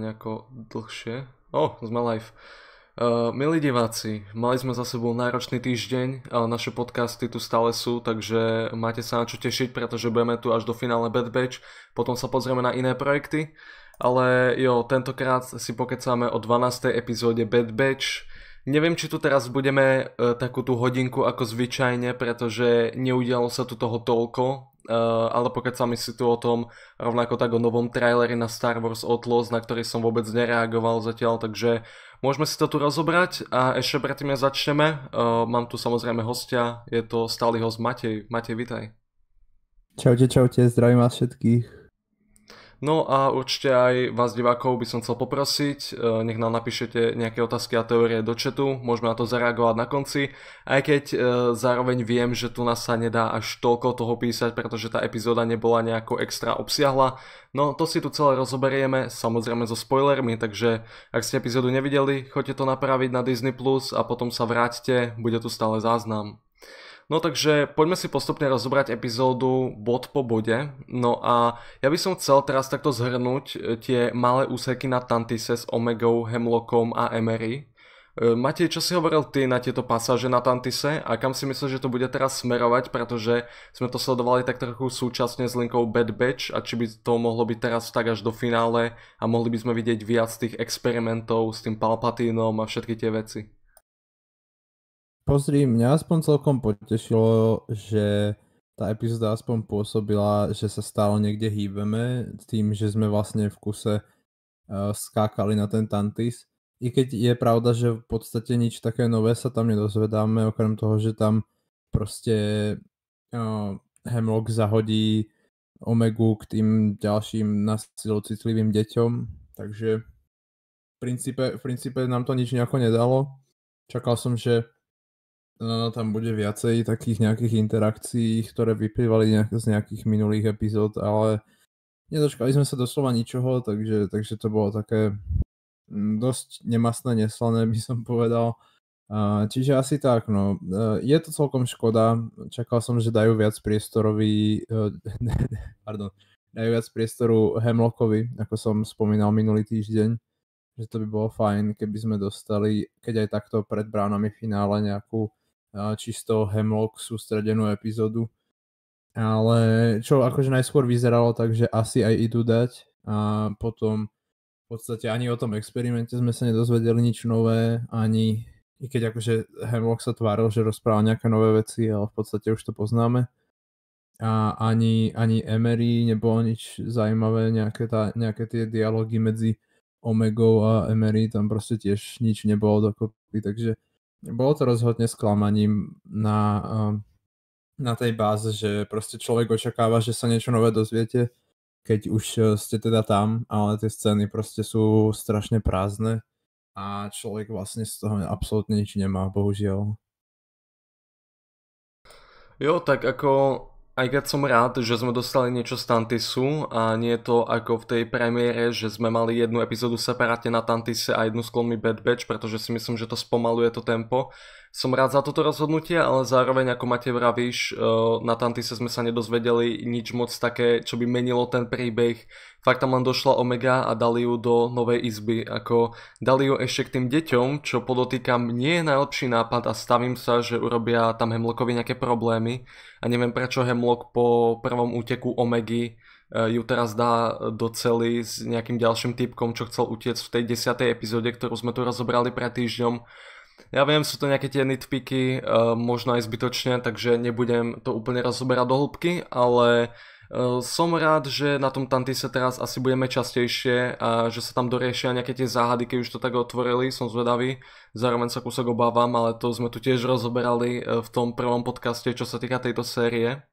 nejako dlhšie. O, oh, sme live. Uh, milí diváci, mali sme za sebou náročný týždeň, ale naše podcasty tu stále sú, takže máte sa na čo tešiť, pretože budeme tu až do finále Bad Batch, potom sa pozrieme na iné projekty, ale jo, tentokrát si pokecáme o 12. epizóde Bad Batch. Neviem, či tu teraz budeme uh, takú tú hodinku ako zvyčajne, pretože neudialo sa tu toho toľko, Eh, ale sa myslí tu o tom, rovnako tak o novom traileri na Star Wars Outlaws, na ktorý som vôbec nereagoval zatiaľ, takže môžeme si to tu rozobrať a ešte predtým ja začneme, eh, mám tu samozrejme hostia, je to stály host Matej. Matej, vitaj. Čaute, čaute, zdravím vás všetkých. No a určite aj vás divákov by som chcel poprosiť, e, nech nám napíšete nejaké otázky a teórie do chatu, môžeme na to zareagovať na konci, aj keď e, zároveň viem, že tu nás sa nedá až toľko toho písať, pretože tá epizóda nebola nejako extra obsiahla, no to si tu celé rozoberieme, samozrejme so spoilermi, takže ak ste epizódu nevideli, choďte to napraviť na Disney+, a potom sa vráťte, bude tu stále záznam. No takže poďme si postupne rozobrať epizódu bod po bode. No a ja by som chcel teraz takto zhrnúť e, tie malé úseky na Tantise s Omegou, Hemlockom a Emery. E, Matej, čo si hovoril ty na tieto pasáže na Tantise a kam si myslíš, že to bude teraz smerovať, pretože sme to sledovali tak trochu súčasne s linkou Bad Batch a či by to mohlo byť teraz tak až do finále a mohli by sme vidieť viac tých experimentov s tým Palpatínom a všetky tie veci. Pozri, mňa aspoň celkom potešilo, že tá epizóda aspoň pôsobila, že sa stále niekde hýbeme tým, že sme vlastne v kuse uh, skákali na ten Tantis. I keď je pravda, že v podstate nič také nové sa tam nedozvedáme, okrem toho, že tam proste uh, Hemlock zahodí Omegu k tým ďalším nasilocitlivým deťom, takže v princípe, v princípe nám to nič nejako nedalo. Čakal som, že No, no, tam bude viacej takých nejakých interakcií, ktoré vyplývali nejak, z nejakých minulých epizód, ale nedočkali sme sa doslova ničoho, takže, takže to bolo také mm, dosť nemastné, neslané by som povedal. Čiže asi tak, no. E, je to celkom škoda. Čakal som, že dajú viac priestorový... E, pardon. Dajú viac priestoru Hemlockovi, ako som spomínal minulý týždeň že to by bolo fajn, keby sme dostali, keď aj takto pred bránami finále nejakú čisto Hemlock sústredenú epizódu. Ale čo akože najskôr vyzeralo takže asi aj idú dať a potom v podstate ani o tom experimente sme sa nedozvedeli nič nové, ani i keď akože Hemlock sa tváril, že rozpráva nejaké nové veci, ale v podstate už to poznáme. A ani, ani Emery nebolo nič zaujímavé, nejaké, tá, nejaké tie dialógy medzi Omegou a Emery, tam proste tiež nič nebolo dokopy, takže bolo to rozhodne sklamaním na, ehm, na tej báze, že proste človek očakáva, že sa niečo nové dozviete, keď už e, ste teda tam, ale tie scény proste sú strašne prázdne a človek vlastne z toho absolútne nič nemá, bohužiaľ. Jo, tak ako aj keď som rád, že sme dostali niečo z Tantisu a nie je to ako v tej premiére, že sme mali jednu epizódu separátne na Tantise a jednu s klonmi Bad Batch, pretože si myslím, že to spomaluje to tempo som rád za toto rozhodnutie, ale zároveň, ako máte vravíš, eh, na Tantise sme sa nedozvedeli nič moc také, čo by menilo ten príbeh. Fakt tam len došla Omega a dali ju do novej izby. Ako dali ju ešte k tým deťom, čo podotýkam nie je najlepší nápad a stavím sa, že urobia tam Hemlockovi nejaké problémy. A neviem prečo Hemlock po prvom úteku Omegy eh, ju teraz dá do celý s nejakým ďalším typkom, čo chcel utiec v tej desiatej epizóde, ktorú sme tu rozobrali pred týždňom ja viem, sú to nejaké tie nitpiky, eh, možno aj zbytočne, takže nebudem to úplne rozoberať do hĺbky, ale eh, som rád, že na tom Tantise teraz asi budeme častejšie a že sa tam doriešia nejaké tie záhady, keď už to tak otvorili, som zvedavý. Zároveň sa kúsok obávam, ale to sme tu tiež rozoberali eh, v tom prvom podcaste, čo sa týka tejto série.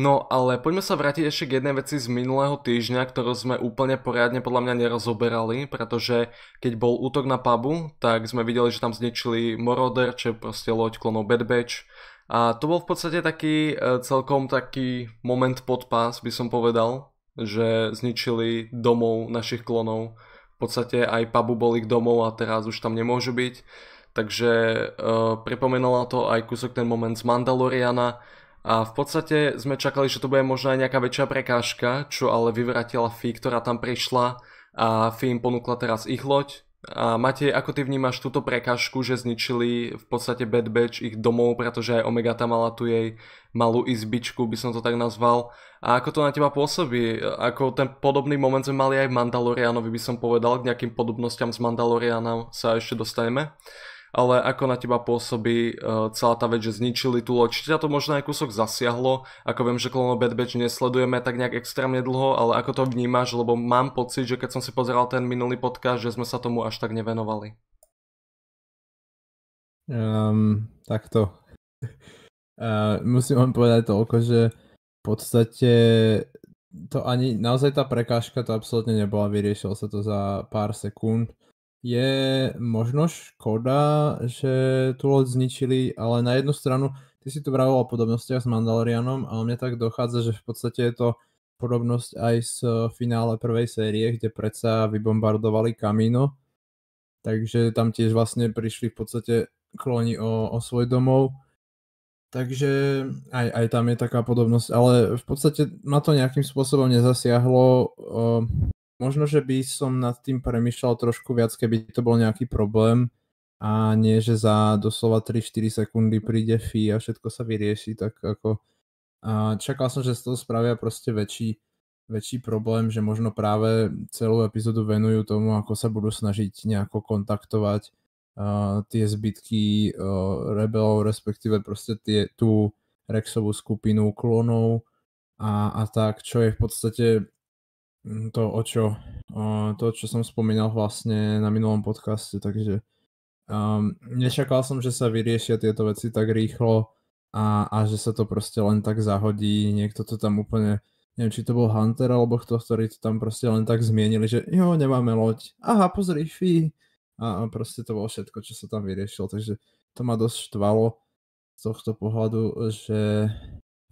No ale poďme sa vrátiť ešte k jednej veci z minulého týždňa, ktorú sme úplne poriadne podľa mňa nerozoberali, pretože keď bol útok na pubu, tak sme videli, že tam zničili Moroder, čo je proste loď klonov Bad Batch. A to bol v podstate taký e, celkom taký moment pás, by som povedal, že zničili domov našich klonov. V podstate aj pubu boli ich domov a teraz už tam nemôžu byť. Takže e, pripomenula to aj kúsok ten moment z Mandaloriana, a v podstate sme čakali, že to bude možno aj nejaká väčšia prekážka, čo ale vyvratila Fi, ktorá tam prišla a Fi im ponúkla teraz ich loď. A Matej, ako ty vnímaš túto prekážku, že zničili v podstate Bad Batch ich domov, pretože aj Omega tam mala tu jej malú izbičku, by som to tak nazval. A ako to na teba pôsobí? Ako ten podobný moment sme mali aj v Mandalorianovi, by som povedal, k nejakým podobnostiam s Mandalorianom sa ešte dostaneme ale ako na teba pôsobí uh, celá tá vec, že zničili tú loď. Či ťa to možno aj kúsok zasiahlo, ako viem, že Klono Bad Batch nesledujeme tak nejak extrémne dlho, ale ako to vnímaš, lebo mám pocit, že keď som si pozeral ten minulý podcast, že sme sa tomu až tak nevenovali. Um, takto. Uh, musím vám povedať toľko, že v podstate to ani, naozaj tá prekážka to absolútne nebola, vyriešilo sa to za pár sekúnd je možno škoda, že tú loď zničili, ale na jednu stranu, ty si tu vravil o podobnostiach s Mandalorianom, ale mne tak dochádza, že v podstate je to podobnosť aj s eh, finále prvej série, kde predsa vybombardovali Kamino, takže tam tiež vlastne prišli v podstate kloni o, o svoj domov. Takže aj, aj tam je taká podobnosť, ale v podstate ma to nejakým spôsobom nezasiahlo. Eh, možno, že by som nad tým premyšľal trošku viac, keby to bol nejaký problém a nie, že za doslova 3-4 sekundy príde fee a všetko sa vyrieši, tak ako a čakal som, že z toho spravia proste väčší, väčší problém, že možno práve celú epizódu venujú tomu, ako sa budú snažiť nejako kontaktovať uh, tie zbytky uh, rebelov, respektíve proste tie, tú Rexovú skupinu klonov a, a tak, čo je v podstate Mm, to, o čo, to, čo som spomínal vlastne na minulom podcaste, takže um, nečakal som, že sa vyriešia tieto veci tak rýchlo a, a že sa to proste len tak zahodí, niekto to tam úplne, neviem, či to bol Hunter alebo kto, ktorý to tam proste len tak zmienili, že jo, nemáme loď, aha, pozri, fi, a, a proste to bolo všetko, čo sa tam vyriešilo, takže to ma dosť štvalo z tohto pohľadu, že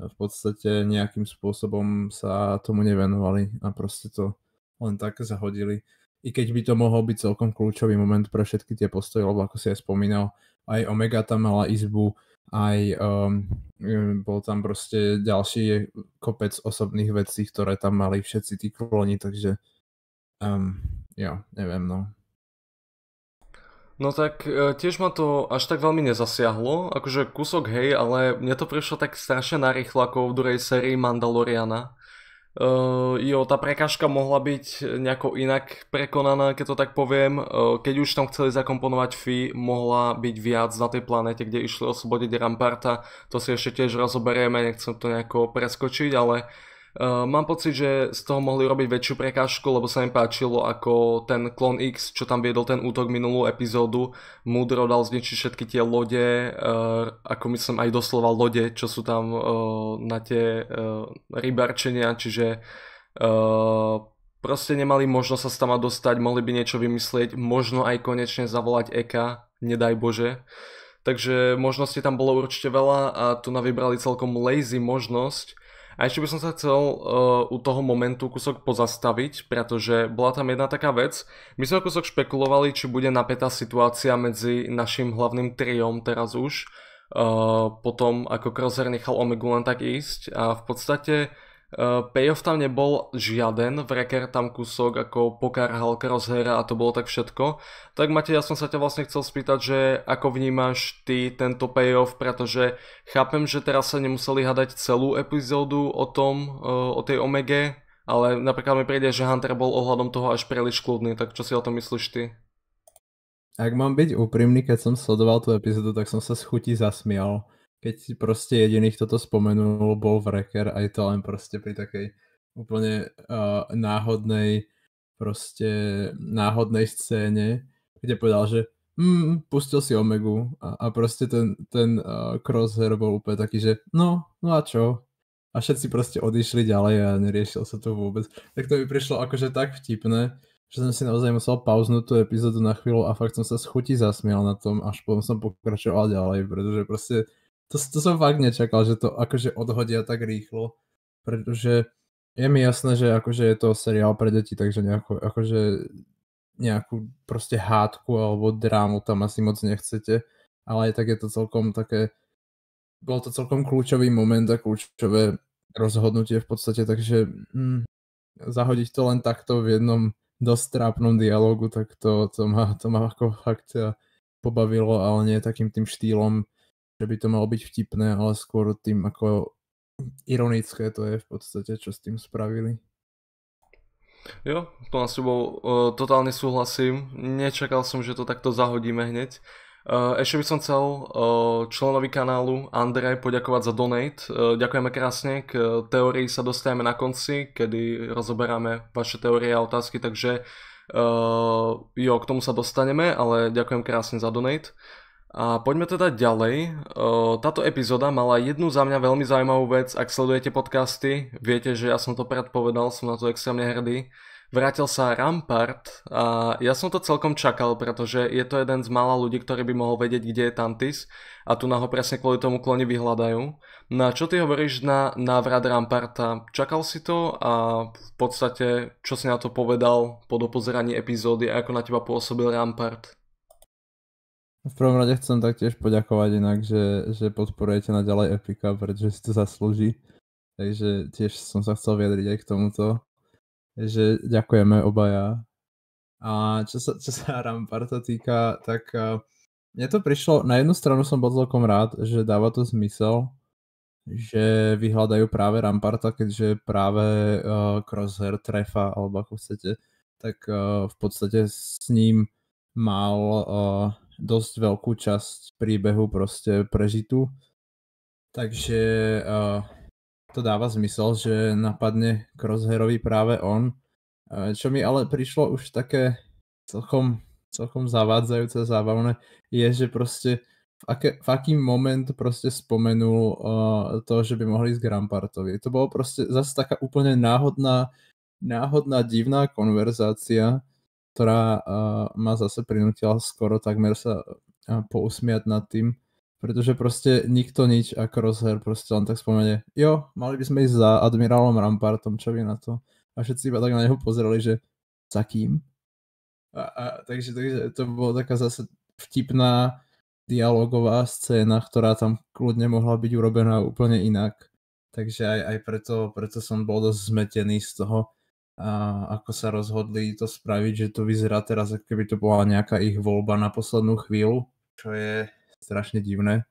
v podstate nejakým spôsobom sa tomu nevenovali a proste to len tak zahodili. I keď by to mohol byť celkom kľúčový moment pre všetky tie postoje, lebo ako si aj spomínal, aj Omega tam mala izbu, aj um, bol tam proste ďalší kopec osobných vecí, ktoré tam mali všetci tí kloni, takže um, jo, neviem, no. No tak e, tiež ma to až tak veľmi nezasiahlo, akože kúsok hej, ale mne to prišlo tak strašne narýchlo ako v druhej sérii Mandaloriana. Uh, jo, tá prekážka mohla byť nejako inak prekonaná, keď to tak poviem. Uh, keď už tam chceli zakomponovať Fi, mohla byť viac na tej planete, kde išli oslobodiť Ramparta. To si ešte tiež rozoberieme, nechcem to nejako preskočiť, ale uh, Uh, mám pocit, že z toho mohli robiť väčšiu prekážku, lebo sa im páčilo ako ten Klon X, čo tam viedol ten útok minulú epizódu, múdro dal zničiť všetky tie lode, uh, ako myslím aj doslova lode, čo sú tam uh, na tie uh, rybarčenia, čiže uh, proste nemali možnosť sa tam dostať, mohli by niečo vymyslieť, možno aj konečne zavolať Eka, nedaj Bože. Takže možnosti tam bolo určite veľa a tu na vybrali celkom lazy možnosť, a ešte by som sa chcel uh, u toho momentu kusok pozastaviť, pretože bola tam jedna taká vec. My sme kúsok špekulovali, či bude napätá situácia medzi našim hlavným triom teraz už, uh, potom ako Crozer nechal Omegu len tak ísť a v podstate Eh, payoff tam nebol žiaden, Vreker tam kúsok ako Hulk rozhera a to bolo tak všetko. Tak Matej, ja som sa ťa vlastne chcel spýtať, že ako vnímaš ty tento payoff, pretože chápem, že teraz sa nemuseli hadať celú epizódu o tom, eh, o tej Omege, ale napríklad mi príde, že Hunter bol ohľadom toho až príliš kľudný, tak čo si o tom myslíš ty? Ak mám byť úprimný, keď som sledoval tú epizódu, tak som sa z zasmial keď si proste jediný, kto to spomenul, bol Vreker a je to len proste pri takej úplne uh, náhodnej proste náhodnej scéne, kde povedal, že mm, pustil si Omegu a, a proste ten, ten uh, crosshair bol úplne taký, že no, no a čo? A všetci proste odišli ďalej a neriešil sa to vôbec. Tak to mi prišlo akože tak vtipné, že som si naozaj musel pauznúť tú epizódu na chvíľu a fakt som sa schutí zasmial na tom, až potom som pokračoval ďalej, pretože proste to, to som fakt nečakal, že to akože odhodia tak rýchlo, pretože je mi jasné, že akože je to seriál pre deti, takže nejako, akože nejakú proste hádku alebo drámu tam asi moc nechcete, ale aj tak je to celkom také, bol to celkom kľúčový moment a kľúčové rozhodnutie v podstate, takže hm, zahodiť to len takto v jednom dosť trápnom dialogu, tak to, to, ma, to ma ako fakt eh, pobavilo, ale nie takým tým štýlom že by to malo byť vtipné, ale skôr tým ako ironické to je v podstate, čo s tým spravili. Jo, to s tebou uh, totálne súhlasím. Nečakal som, že to takto zahodíme hneď. Uh, ešte by som chcel uh, členovi kanálu Andrej poďakovať za donate. Uh, ďakujeme krásne, k teórii sa dostajeme na konci, kedy rozoberáme vaše teórie a otázky, takže uh, jo, k tomu sa dostaneme, ale ďakujem krásne za donate. Uh, a poďme teda ďalej. Táto epizóda mala jednu za mňa veľmi zaujímavú vec. Ak sledujete podcasty, viete, že ja som to predpovedal, som na to extrémne hrdý. Vrátil sa Rampart a ja som to celkom čakal, pretože je to jeden z mála ľudí, ktorý by mohol vedieť, kde je Tantis a tu na ho presne kvôli tomu kloni vyhľadajú. No čo ty hovoríš na návrat Ramparta? Čakal si to a v podstate čo si na to povedal po dopozeraní epizódy a ako na teba pôsobil Rampart? V prvom rade chcem taktiež poďakovať inak, že, že podporujete naďalej Epika, pretože si to zaslúži. Takže tiež som sa chcel vyjadriť aj k tomuto. Takže ďakujeme obaja. A čo sa, čo sa Ramparta týka, tak uh, mne to prišlo, na jednu stranu som bol celkom rád, že dáva to zmysel, že vyhľadajú práve Ramparta, keďže práve uh, Crosshair trefa, alebo ako chcete, tak uh, v podstate s ním mal uh, dosť veľkú časť príbehu proste prežitú. Takže uh, to dáva zmysel, že napadne Crosshairovi práve on. Uh, čo mi ale prišlo už také celkom, celkom zavádzajúce, zábavné, je, že proste v, aké, v aký moment proste spomenul uh, to, že by mohli ísť grampartovi. To bolo proste zase taká úplne náhodná, náhodná divná konverzácia, ktorá uh, eh, ma zase prinútila skoro takmer sa uh, pousmiať nad tým, pretože proste nikto nič ako rozher proste len tak spomenie, jo, mali by sme ísť za admirálom Rampartom, čo vy na to? A všetci iba tak na neho pozerali, že za kým? A, a, takže, takže to bola taká zase vtipná dialogová scéna, ktorá tam kľudne mohla byť urobená úplne inak. Takže aj, aj preto, preto som bol dosť zmetený z toho, a ako sa rozhodli to spraviť, že to vyzerá teraz, ako keby to bola nejaká ich voľba na poslednú chvíľu, čo je strašne divné,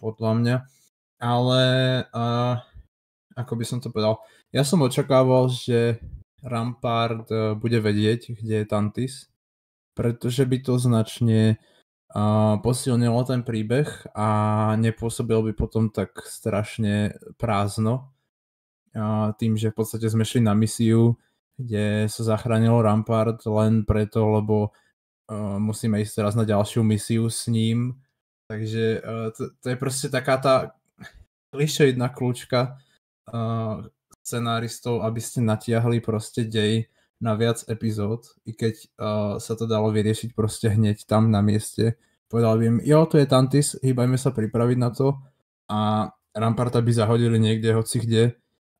podľa mňa. Ale uh, ako by som to povedal, ja som očakával, že Rampard e, bude vedieť, kde je Tantis, pretože by to značne uh, posilnilo ten príbeh a nepôsobil by potom tak strašne prázdno uh, tým, že v podstate sme šli na misiu, kde sa zachránil Rampart len preto, lebo uh, musíme ísť teraz na ďalšiu misiu s ním. Takže uh, to, to je proste taká tá klišoidná kľúčka uh, scenáristov, aby ste natiahli proste dej na viac epizód, i keď uh, sa to dalo vyriešiť proste hneď tam na mieste. Povedal by im, jo, to je Tantis, hýbajme sa pripraviť na to a Ramparta by zahodili niekde, hoci kde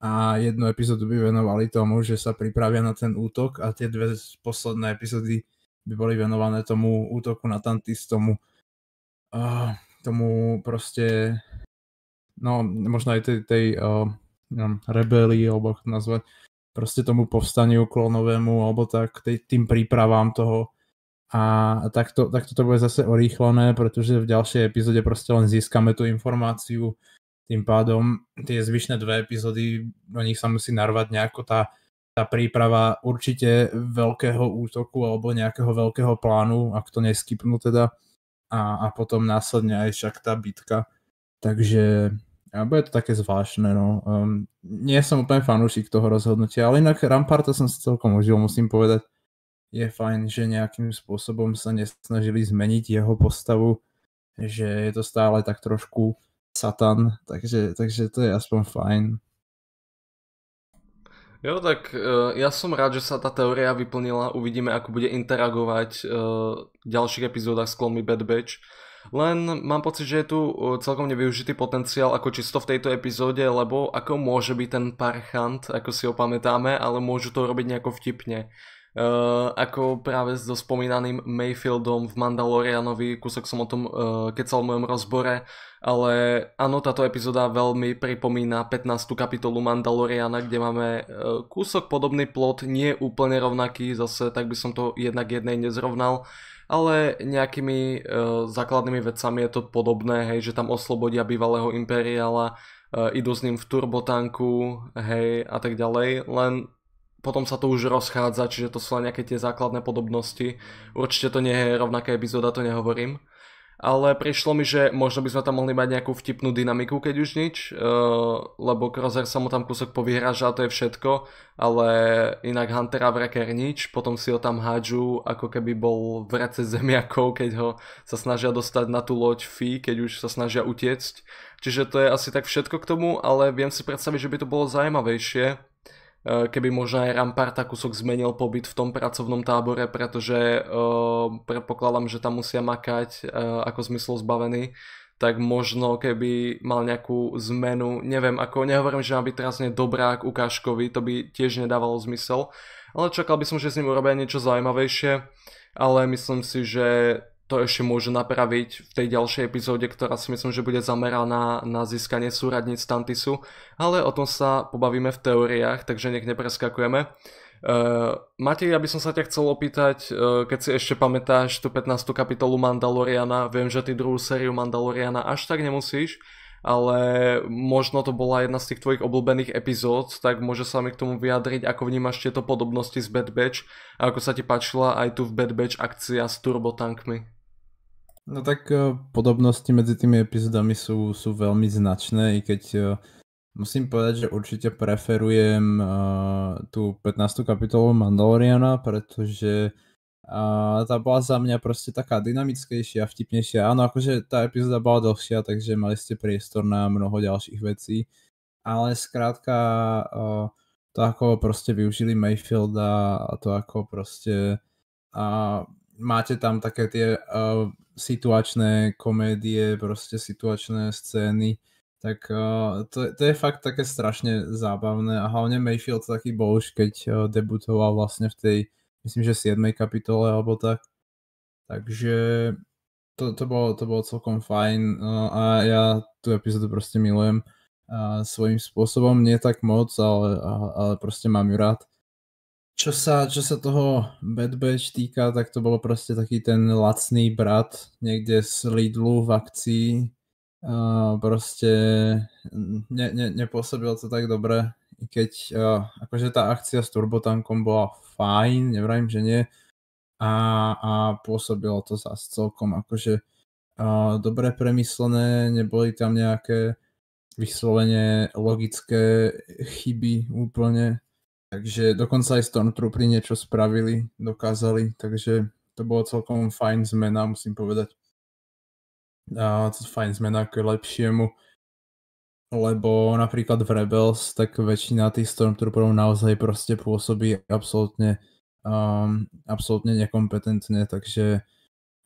a jednu epizódu by venovali tomu, že sa pripravia na ten útok a tie dve posledné epizódy by boli venované tomu útoku na Tantis, tomu, uh, tomu proste, no možno aj tej, tej uh, neviem, rebelii, alebo ako to nazvať, proste tomu povstaniu klonovému, alebo tak tej, tým prípravám toho. A takto, takto to bude zase orýchlené, pretože v ďalšej epizóde proste len získame tú informáciu tým pádom tie zvyšné dve epizódy, o nich sa musí narvať nejako tá, tá príprava určite veľkého útoku alebo nejakého veľkého plánu, ak to neskypnú teda. A, a potom následne aj však tá bitka. Takže a bude to také zvláštne, no. Um, nie som úplne fanúšik toho rozhodnutia, ale inak Ramparta som si celkom užil, musím povedať. Je fajn, že nejakým spôsobom sa nesnažili zmeniť jeho postavu, že je to stále tak trošku satan, takže, takže to je aspoň fajn. Jo, tak eh, ja som rád, že sa tá teória vyplnila. Uvidíme, ako bude interagovať eh, v ďalších epizódach s klonmi Bad Batch. Len mám pocit, že je tu eh, celkom nevyužitý potenciál ako čisto v tejto epizóde, lebo ako môže byť ten parchant, ako si ho pamätáme, ale môžu to robiť nejako vtipne. Eh, ako práve so spomínaným Mayfieldom v Mandalorianovi, kúsok som o tom uh, kecal v mojom rozbore, ale áno, táto epizóda veľmi pripomína 15. kapitolu Mandaloriana, kde máme uh, kúsok podobný plot, nie úplne rovnaký, zase tak by som to jednak jednej nezrovnal, ale nejakými uh, základnými vecami je to podobné, hej, že tam oslobodia bývalého imperiála, uh, idú s ním v turbotanku, hej, a tak ďalej, len potom sa to už rozchádza, čiže to sú len nejaké tie základné podobnosti. Určite to nie je rovnaká epizóda, to nehovorím. Ale prišlo mi, že možno by sme tam mohli mať nejakú vtipnú dynamiku, keď už nič, uh, lebo Crozer sa mu tam kúsok povyhraža a to je všetko, ale inak a Wrecker nič, potom si ho tam hádžu, ako keby bol v rece zemiakov, keď ho sa snažia dostať na tú loď Fi, keď už sa snažia utiecť. Čiže to je asi tak všetko k tomu, ale viem si predstaviť, že by to bolo zaujímavejšie, Eh, keby možno aj Ramparta kúsok zmenil pobyt v tom pracovnom tábore, pretože eh, predpokladám, že tam musia makať eh, ako zmyslo zbavený. tak možno keby mal nejakú zmenu, neviem, ako nehovorím, že má byť teraz k ukážkovi, to by tiež nedávalo zmysel, ale čakal by som, že s ním urobia niečo zaujímavejšie, ale myslím si, že to ešte môžu napraviť v tej ďalšej epizóde, ktorá si myslím, že bude zameraná na získanie súradníc Tantisu, ale o tom sa pobavíme v teóriách, takže nech nepreskakujeme. Uh, Matej, ja by som sa ťa chcel opýtať, uh, keď si ešte pamätáš tú 15. kapitolu Mandaloriana, viem, že ty druhú sériu Mandaloriana až tak nemusíš, ale možno to bola jedna z tých tvojich obľúbených epizód, tak môže sa mi k tomu vyjadriť, ako vnímaš tieto podobnosti z Bad Batch a ako sa ti páčila aj tu v Bad Batch akcia s turbotankmi. No tak e, podobnosti medzi tými epizódami sú, sú veľmi značné, i keď e, musím povedať, že určite preferujem e, tú 15. kapitolu Mandaloriana, pretože tá bola za mňa proste taká dynamickejšia, vtipnejšia. Áno, akože tá epizóda bola dlhšia, takže mali ste priestor na mnoho ďalších vecí. Ale skrátka to, ako proste využili Mayfielda a to, ako proste a máte tam také tie situačné komédie, proste situačné scény, tak eh, to, to je fakt také strašne zábavné a hlavne Mayfield taký bol už, keď eh, debutoval vlastne v tej, myslím, že 7. kapitole alebo tak. Takže to, to, bolo, to bolo celkom fajn eh, a ja tú epizódu proste milujem svojím spôsobom, nie tak moc, ale, ale proste mám ju rád čo sa, čo sa toho Bad Batch týka, tak to bolo proste taký ten lacný brat niekde z Lidlu v akcii. Uh, proste ne, ne, nepôsobilo to tak dobre, keď uh, akože tá akcia s turbotankom bola fajn, nevrajím, že nie, a, a pôsobilo to sa celkom akože uh, dobre premyslené, neboli tam nejaké vyslovene logické chyby úplne, Takže dokonca aj Stormtrooperi niečo spravili, dokázali, takže to bolo celkom fajn zmena, musím povedať. A fajn zmena k lepšiemu, lebo napríklad v Rebels, tak väčšina tých Stormtrooperov naozaj proste pôsobí absolútne, um, absolútne nekompetentne, takže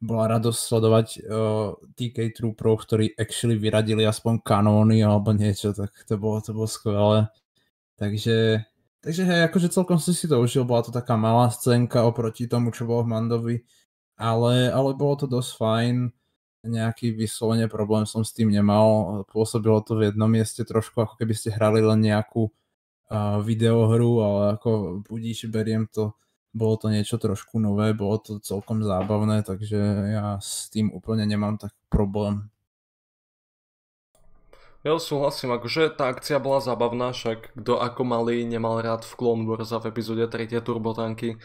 bola radosť sledovať uh, TK Trooperov, ktorí actually vyradili aspoň kanóny alebo niečo, tak to bolo, to bolo skvelé. Takže Takže hej, akože celkom som si to užil, bola to taká malá scénka oproti tomu, čo bolo v Mandovi, ale, ale bolo to dosť fajn, nejaký vyslovene problém som s tým nemal, pôsobilo to v jednom mieste trošku, ako keby ste hrali len nejakú uh, videohru, ale ako budíš, beriem to, bolo to niečo trošku nové, bolo to celkom zábavné, takže ja s tým úplne nemám tak problém. Ja súhlasím, akože tá akcia bola zabavná, však kto ako malý nemal rád v Clone Wars v epizóde 3. Turbotanky. E,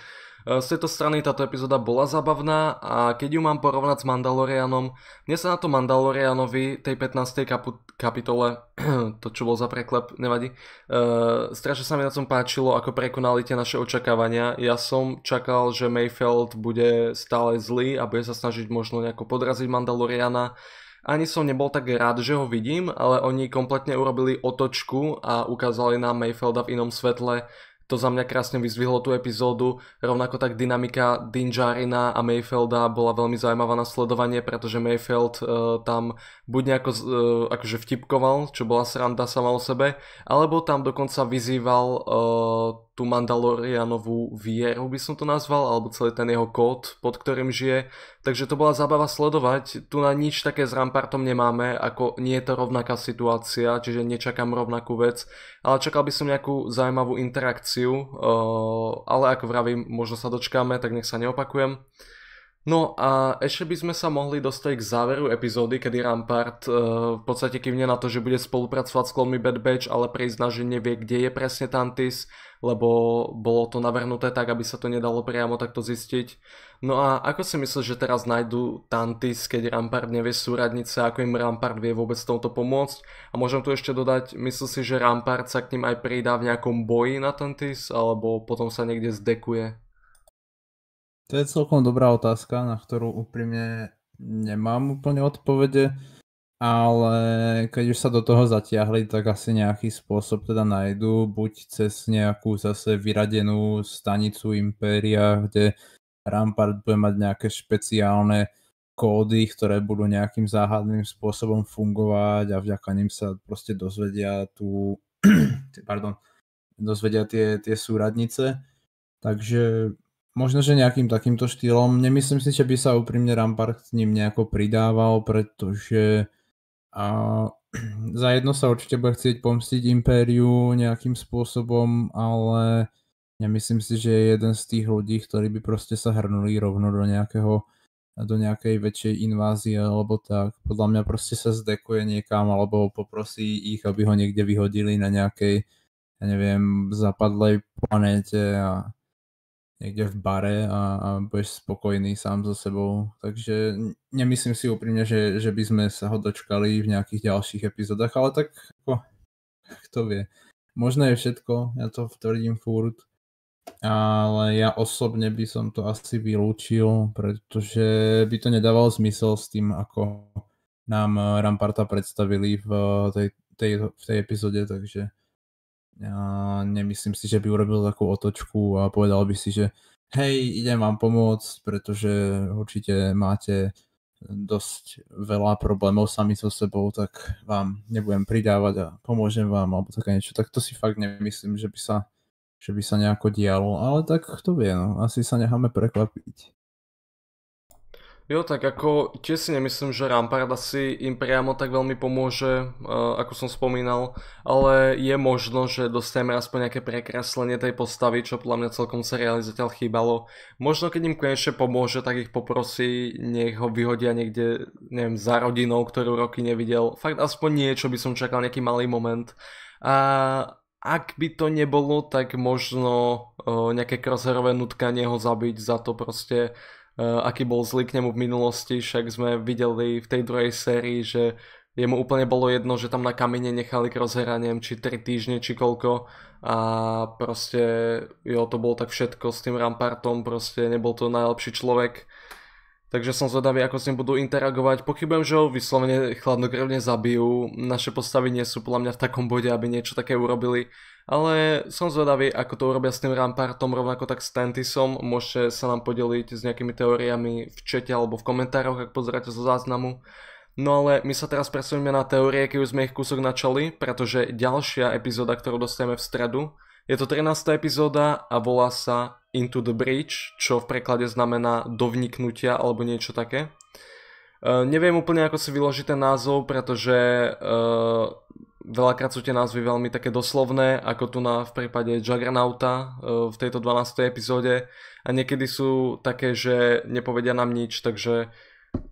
z tejto strany táto epizóda bola zabavná a keď ju mám porovnať s Mandalorianom, mne sa na to Mandalorianovi tej 15. Kapu- kapitole, to čo bol za preklep, nevadí, uh, strašne sa mi na tom páčilo, ako prekonali tie naše očakávania. Ja som čakal, že Mayfeld bude stále zlý a bude sa snažiť možno nejako podraziť Mandaloriana, ani som nebol tak rád, že ho vidím, ale oni kompletne urobili otočku a ukázali nám Mayfelda v inom svetle. To za mňa krásne vyzvihlo tú epizódu, rovnako tak dynamika Dinjarina a Mayfelda bola veľmi zaujímavá na sledovanie, pretože Mayfeld uh, tam buď nejako uh, akože vtipkoval, čo bola sranda sama o sebe, alebo tam dokonca vyzýval uh, tú Mandalorianovú vieru, by som to nazval, alebo celý ten jeho kód, pod ktorým žije. Takže to bola zábava sledovať. Tu na nič také s Rampartom nemáme, ako nie je to rovnaká situácia, čiže nečakám rovnakú vec, ale čakal by som nejakú zaujímavú interakciu, eh, ale ako vravím, možno sa dočkáme, tak nech sa neopakujem. No a ešte by sme sa mohli dostať k záveru epizódy, kedy Rampart e, v podstate kývne na to, že bude spolupracovať s klonmi Bad Batch, ale prizna, že nevie, kde je presne Tantis, lebo bolo to navrhnuté tak, aby sa to nedalo priamo takto zistiť. No a ako si myslíš, že teraz nájdu Tantis, keď Rampart nevie súradnice, ako im Rampart vie vôbec tomto pomôcť? A môžem tu ešte dodať, myslíš si, že Rampart sa k ním aj pridá v nejakom boji na Tantis, alebo potom sa niekde zdekuje? To je celkom dobrá otázka, na ktorú úprimne nemám úplne odpovede, ale keď už sa do toho zatiahli, tak asi nejaký spôsob teda nájdu, buď cez nejakú zase vyradenú stanicu Impéria, kde Rampart bude mať nejaké špeciálne kódy, ktoré budú nejakým záhadným spôsobom fungovať a vďaka ním sa proste dozvedia tú, pardon, dozvedia tie, tie súradnice. Takže Možno, že nejakým takýmto štýlom. Nemyslím si, že by sa úprimne Rampart s ním nejako pridával, pretože a, za jedno sa určite bude chcieť pomstiť Impériu nejakým spôsobom, ale nemyslím si, že je jeden z tých ľudí, ktorí by proste sa hrnuli rovno do nejakého do nejakej väčšej invázie alebo tak. Podľa mňa proste sa zdekuje niekam alebo poprosí ich, aby ho niekde vyhodili na nejakej, ja neviem, zapadlej planéte a niekde v bare a, a budeš spokojný sám so sebou. Takže nemyslím si úprimne, že, že by sme sa ho dočkali v nejakých ďalších epizodách, ale tak ako, kto vie. Možno je všetko, ja to tvrdím furt, ale ja osobne by som to asi vylúčil, pretože by to nedávalo zmysel s tým, ako nám Ramparta predstavili v tej, tej, v tej epizóde, takže a nemyslím si, že by urobil takú otočku a povedal by si, že hej, idem vám pomôcť, pretože určite máte dosť veľa problémov sami so sebou, tak vám nebudem pridávať a pomôžem vám alebo také niečo. Tak to si fakt nemyslím, že by sa, že by sa nejako dialo, ale tak kto vie, no, asi sa necháme prekvapiť. Jo, tak ako tiež si nemyslím, že Rampard asi im priamo tak veľmi pomôže, e, ako som spomínal, ale je možno, že dostajeme aspoň nejaké prekreslenie tej postavy, čo podľa mňa celkom seriáli zatiaľ chýbalo. Možno keď im konečne pomôže, tak ich poprosí, nech ho vyhodia niekde, neviem, za rodinou, ktorú roky nevidel. Fakt aspoň niečo by som čakal, nejaký malý moment. A ak by to nebolo, tak možno e, nejaké crosserové nutkanie ho zabiť za to proste Eh, aký bol zlý k nemu v minulosti, však sme videli v tej druhej sérii, že jemu úplne bolo jedno, že tam na kamene nechali k rozheraniem, či 3 týždne či koľko a proste jo, to bolo tak všetko s tým Rampartom, proste nebol to najlepší človek. Takže som zvedavý, ako s ním budú interagovať. Pochybujem, že ho vyslovene chladnokrvne zabijú. Naše postavy nie sú podľa mňa v takom bode, aby niečo také urobili ale som zvedavý, ako to urobia s tým Rampartom, rovnako tak s Tentisom. Môžete sa nám podeliť s nejakými teóriami v čete alebo v komentároch, ak pozeráte zo záznamu. No ale my sa teraz presunieme na teórie, keď už sme ich kúsok načali, pretože ďalšia epizóda, ktorú dostaneme v stredu, je to 13. epizóda a volá sa Into the Bridge, čo v preklade znamená dovniknutia alebo niečo také. Uh, neviem úplne, ako si vyloží ten názov, pretože uh, Veľakrát sú tie názvy veľmi také doslovné, ako tu na, v prípade Juggernauta e, v tejto 12. epizóde a niekedy sú také, že nepovedia nám nič, takže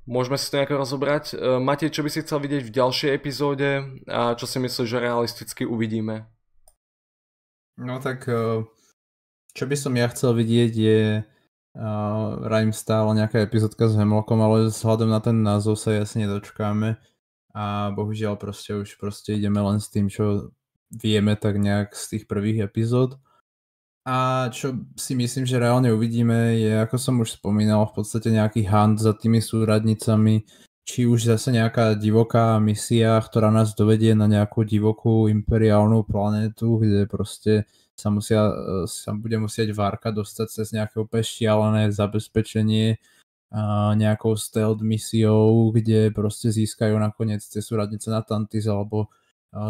môžeme si to nejako rozobrať. E, Matej, čo by si chcel vidieť v ďalšej epizóde a čo si myslíš, že realisticky uvidíme? No tak e, čo by som ja chcel vidieť je uh, Rajm stále nejaká epizódka s Hemlokom, ale vzhľadom na ten názov sa jasne dočkáme a bohužiaľ proste už proste ideme len s tým, čo vieme tak nejak z tých prvých epizód. A čo si myslím, že reálne uvidíme je, ako som už spomínal, v podstate nejaký hunt za tými súradnicami, či už zase nejaká divoká misia, ktorá nás dovedie na nejakú divokú imperiálnu planetu, kde proste sa, musia, e, sa bude musieť Várka dostať cez nejaké úplne šialené zabezpečenie, nejakou stealth misiou, kde proste získajú nakoniec tie súradnice na Tantis alebo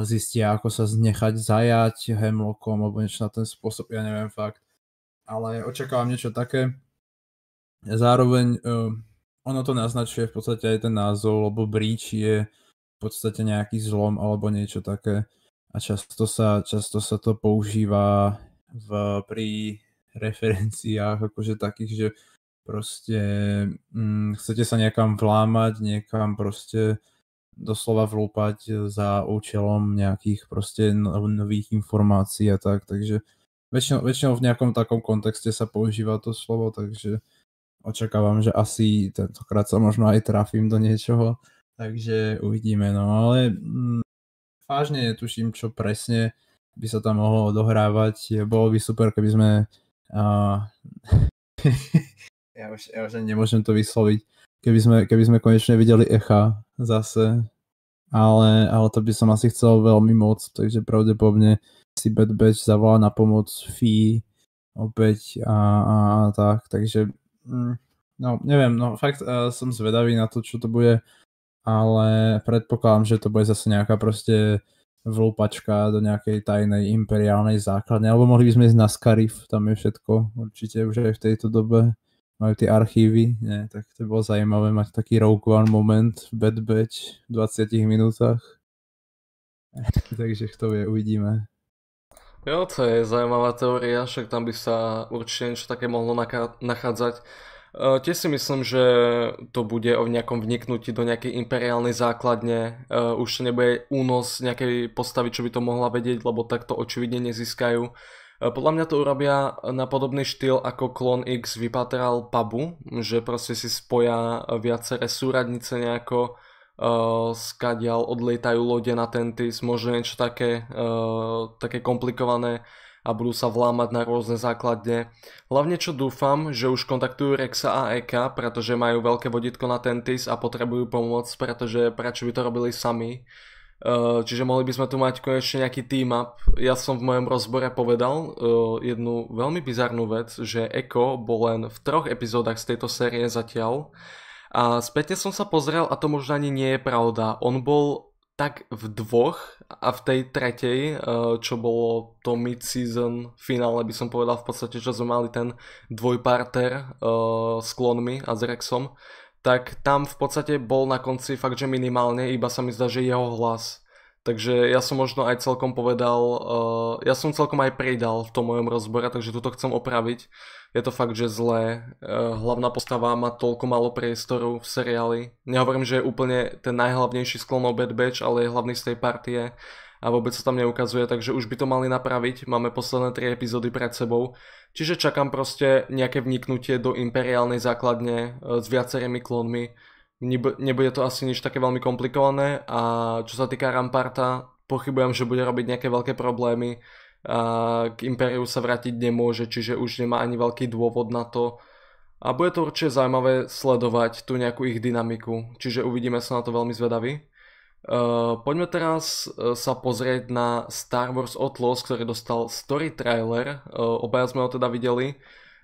zistia, ako sa znechať zajať hemlokom alebo niečo na ten spôsob, ja neviem fakt. Ale očakávam niečo také. Zároveň e, ono to naznačuje v podstate aj ten názov, lebo Breach je v podstate nejaký zlom alebo niečo také. A často sa, často sa to používa v, pri referenciách, akože takých, že proste mm, chcete sa niekam vlámať, niekam proste doslova vlúpať za účelom nejakých proste no, nových informácií a tak, takže väčšinou, väčšinou v nejakom takom kontexte sa používa to slovo, takže očakávam, že asi tentokrát sa možno aj trafím do niečoho, takže uvidíme, no ale mm, vážne netuším, čo presne by sa tam mohlo odohrávať, bolo by super, keby sme uh, ja už, ja už nemôžem to vysloviť. Keby sme, keby sme konečne videli echa zase, ale, ale to by som asi chcel veľmi moc, takže pravdepodobne si Bad Batch zavolá na pomoc Fee opäť a, a, a tak, takže mm, no neviem, no fakt uh, som zvedavý na to, čo to bude, ale predpokladám, že to bude zase nejaká proste vlúpačka do nejakej tajnej imperiálnej základne, alebo mohli by sme ísť na Skarif, tam je všetko určite už aj v tejto dobe majú tie archívy, ne, tak to bolo zaujímavé mať taký Rogue One moment v Bad Batch v 20 minútach. Takže kto vie, uvidíme. Jo, to je zaujímavá teória, však tam by sa určite niečo také mohlo naká- nachádzať. Uh, e, tie si myslím, že to bude o nejakom vniknutí do nejakej imperiálnej základne. Uh, už nebude únos nejakej postavy, čo by to mohla vedieť, lebo takto očividne nezískajú. Uh, E, podľa mňa to urobia na podobný štýl ako Klon X vypatral pubu, že proste si spoja viaceré súradnice nejako uh, e, skadial odlietajú lode na Tentis, možno niečo také, uh, také komplikované a budú sa vlámať na rôzne základne. Hlavne čo dúfam, že už kontaktujú Rexa a Eka, pretože majú veľké vodítko na Tentis a potrebujú pomoc, pretože prečo by to robili sami. Eh, čiže mohli by sme tu mať konečne nejaký team up. Ja som v mojom rozbore povedal uh, jednu veľmi bizarnú vec, že Eko bol len v troch epizódach z tejto série zatiaľ. A spätne som sa pozrel a to možno ani nie je pravda. On bol tak v dvoch a v tej tretej, eh, čo bolo to mid-season finále, by som povedal v podstate, že sme mali ten dvojparter s klonmi a s Rexom, tak tam v podstate bol na konci fakt, že minimálne, iba sa mi zdá, že jeho hlas. Takže ja som možno aj celkom povedal, uh, ja som celkom aj pridal v tom mojom rozbore, takže toto chcem opraviť. Je to fakt, že zlé. Uh, hlavná postava má toľko málo priestoru v seriáli. Nehovorím, že je úplne ten najhlavnejší sklonov Bad Batch, ale je hlavný z tej partie a vôbec sa tam neukazuje, takže už by to mali napraviť, máme posledné tri epizódy pred sebou, čiže čakám proste nejaké vniknutie do imperiálnej základne e, s viacerými klónmi, nebude to asi nič také veľmi komplikované a čo sa týka Ramparta, pochybujem, že bude robiť nejaké veľké problémy, a k Imperiu sa vrátiť nemôže, čiže už nemá ani veľký dôvod na to. A bude to určite zaujímavé sledovať tú nejakú ich dynamiku, čiže uvidíme sa na to veľmi zvedaví. Uh, poďme teraz uh, sa pozrieť na Star Wars Outlaws, ktorý dostal story trailer, uh, obaja sme ho teda videli.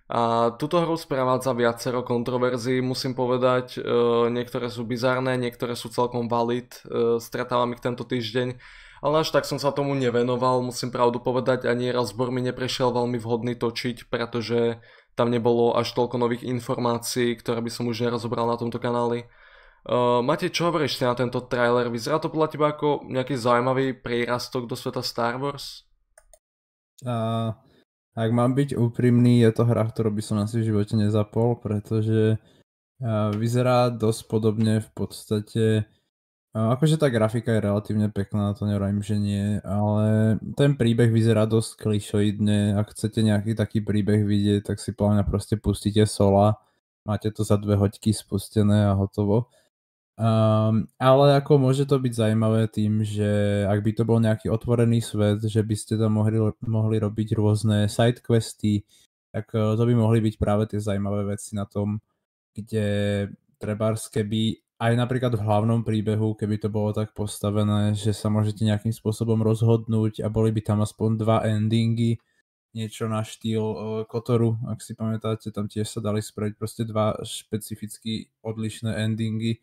A túto hru sprevádza viacero kontroverzií, musím povedať, uh, niektoré sú bizarné, niektoré sú celkom valid, uh, stretávam ich tento týždeň, ale až tak som sa tomu nevenoval, musím pravdu povedať, ani rozbor mi neprešiel veľmi vhodný točiť, pretože tam nebolo až toľko nových informácií, ktoré by som už nerozobral na tomto kanáli. Uh, Matej, čo hovoríš na tento trailer? Vyzerá to podľa teba ako nejaký zaujímavý prírastok do sveta Star Wars? Uh, ak mám byť úprimný, je to hra, ktorú by som asi v živote nezapol, pretože uh, vyzerá dosť podobne v podstate... Uh, akože tá grafika je relatívne pekná, to nevrajím, že nie, ale ten príbeh vyzerá dosť klišoidne. Ak chcete nejaký taký príbeh vidieť, tak si mňa proste pustíte sola, máte to za dve hoďky spustené a hotovo. Um, ale ako môže to byť zaujímavé tým, že ak by to bol nejaký otvorený svet, že by ste tam mohli, mohli robiť rôzne side questy, tak eh, to by mohli byť práve tie zaujímavé veci na tom, kde trebárs keby aj napríklad v hlavnom príbehu, keby to bolo tak postavené, že sa môžete nejakým spôsobom rozhodnúť a boli by tam aspoň dva endingy, niečo na štýl eh, Kotoru, ak si pamätáte, tam tiež sa dali spraviť proste dva špecificky odlišné endingy,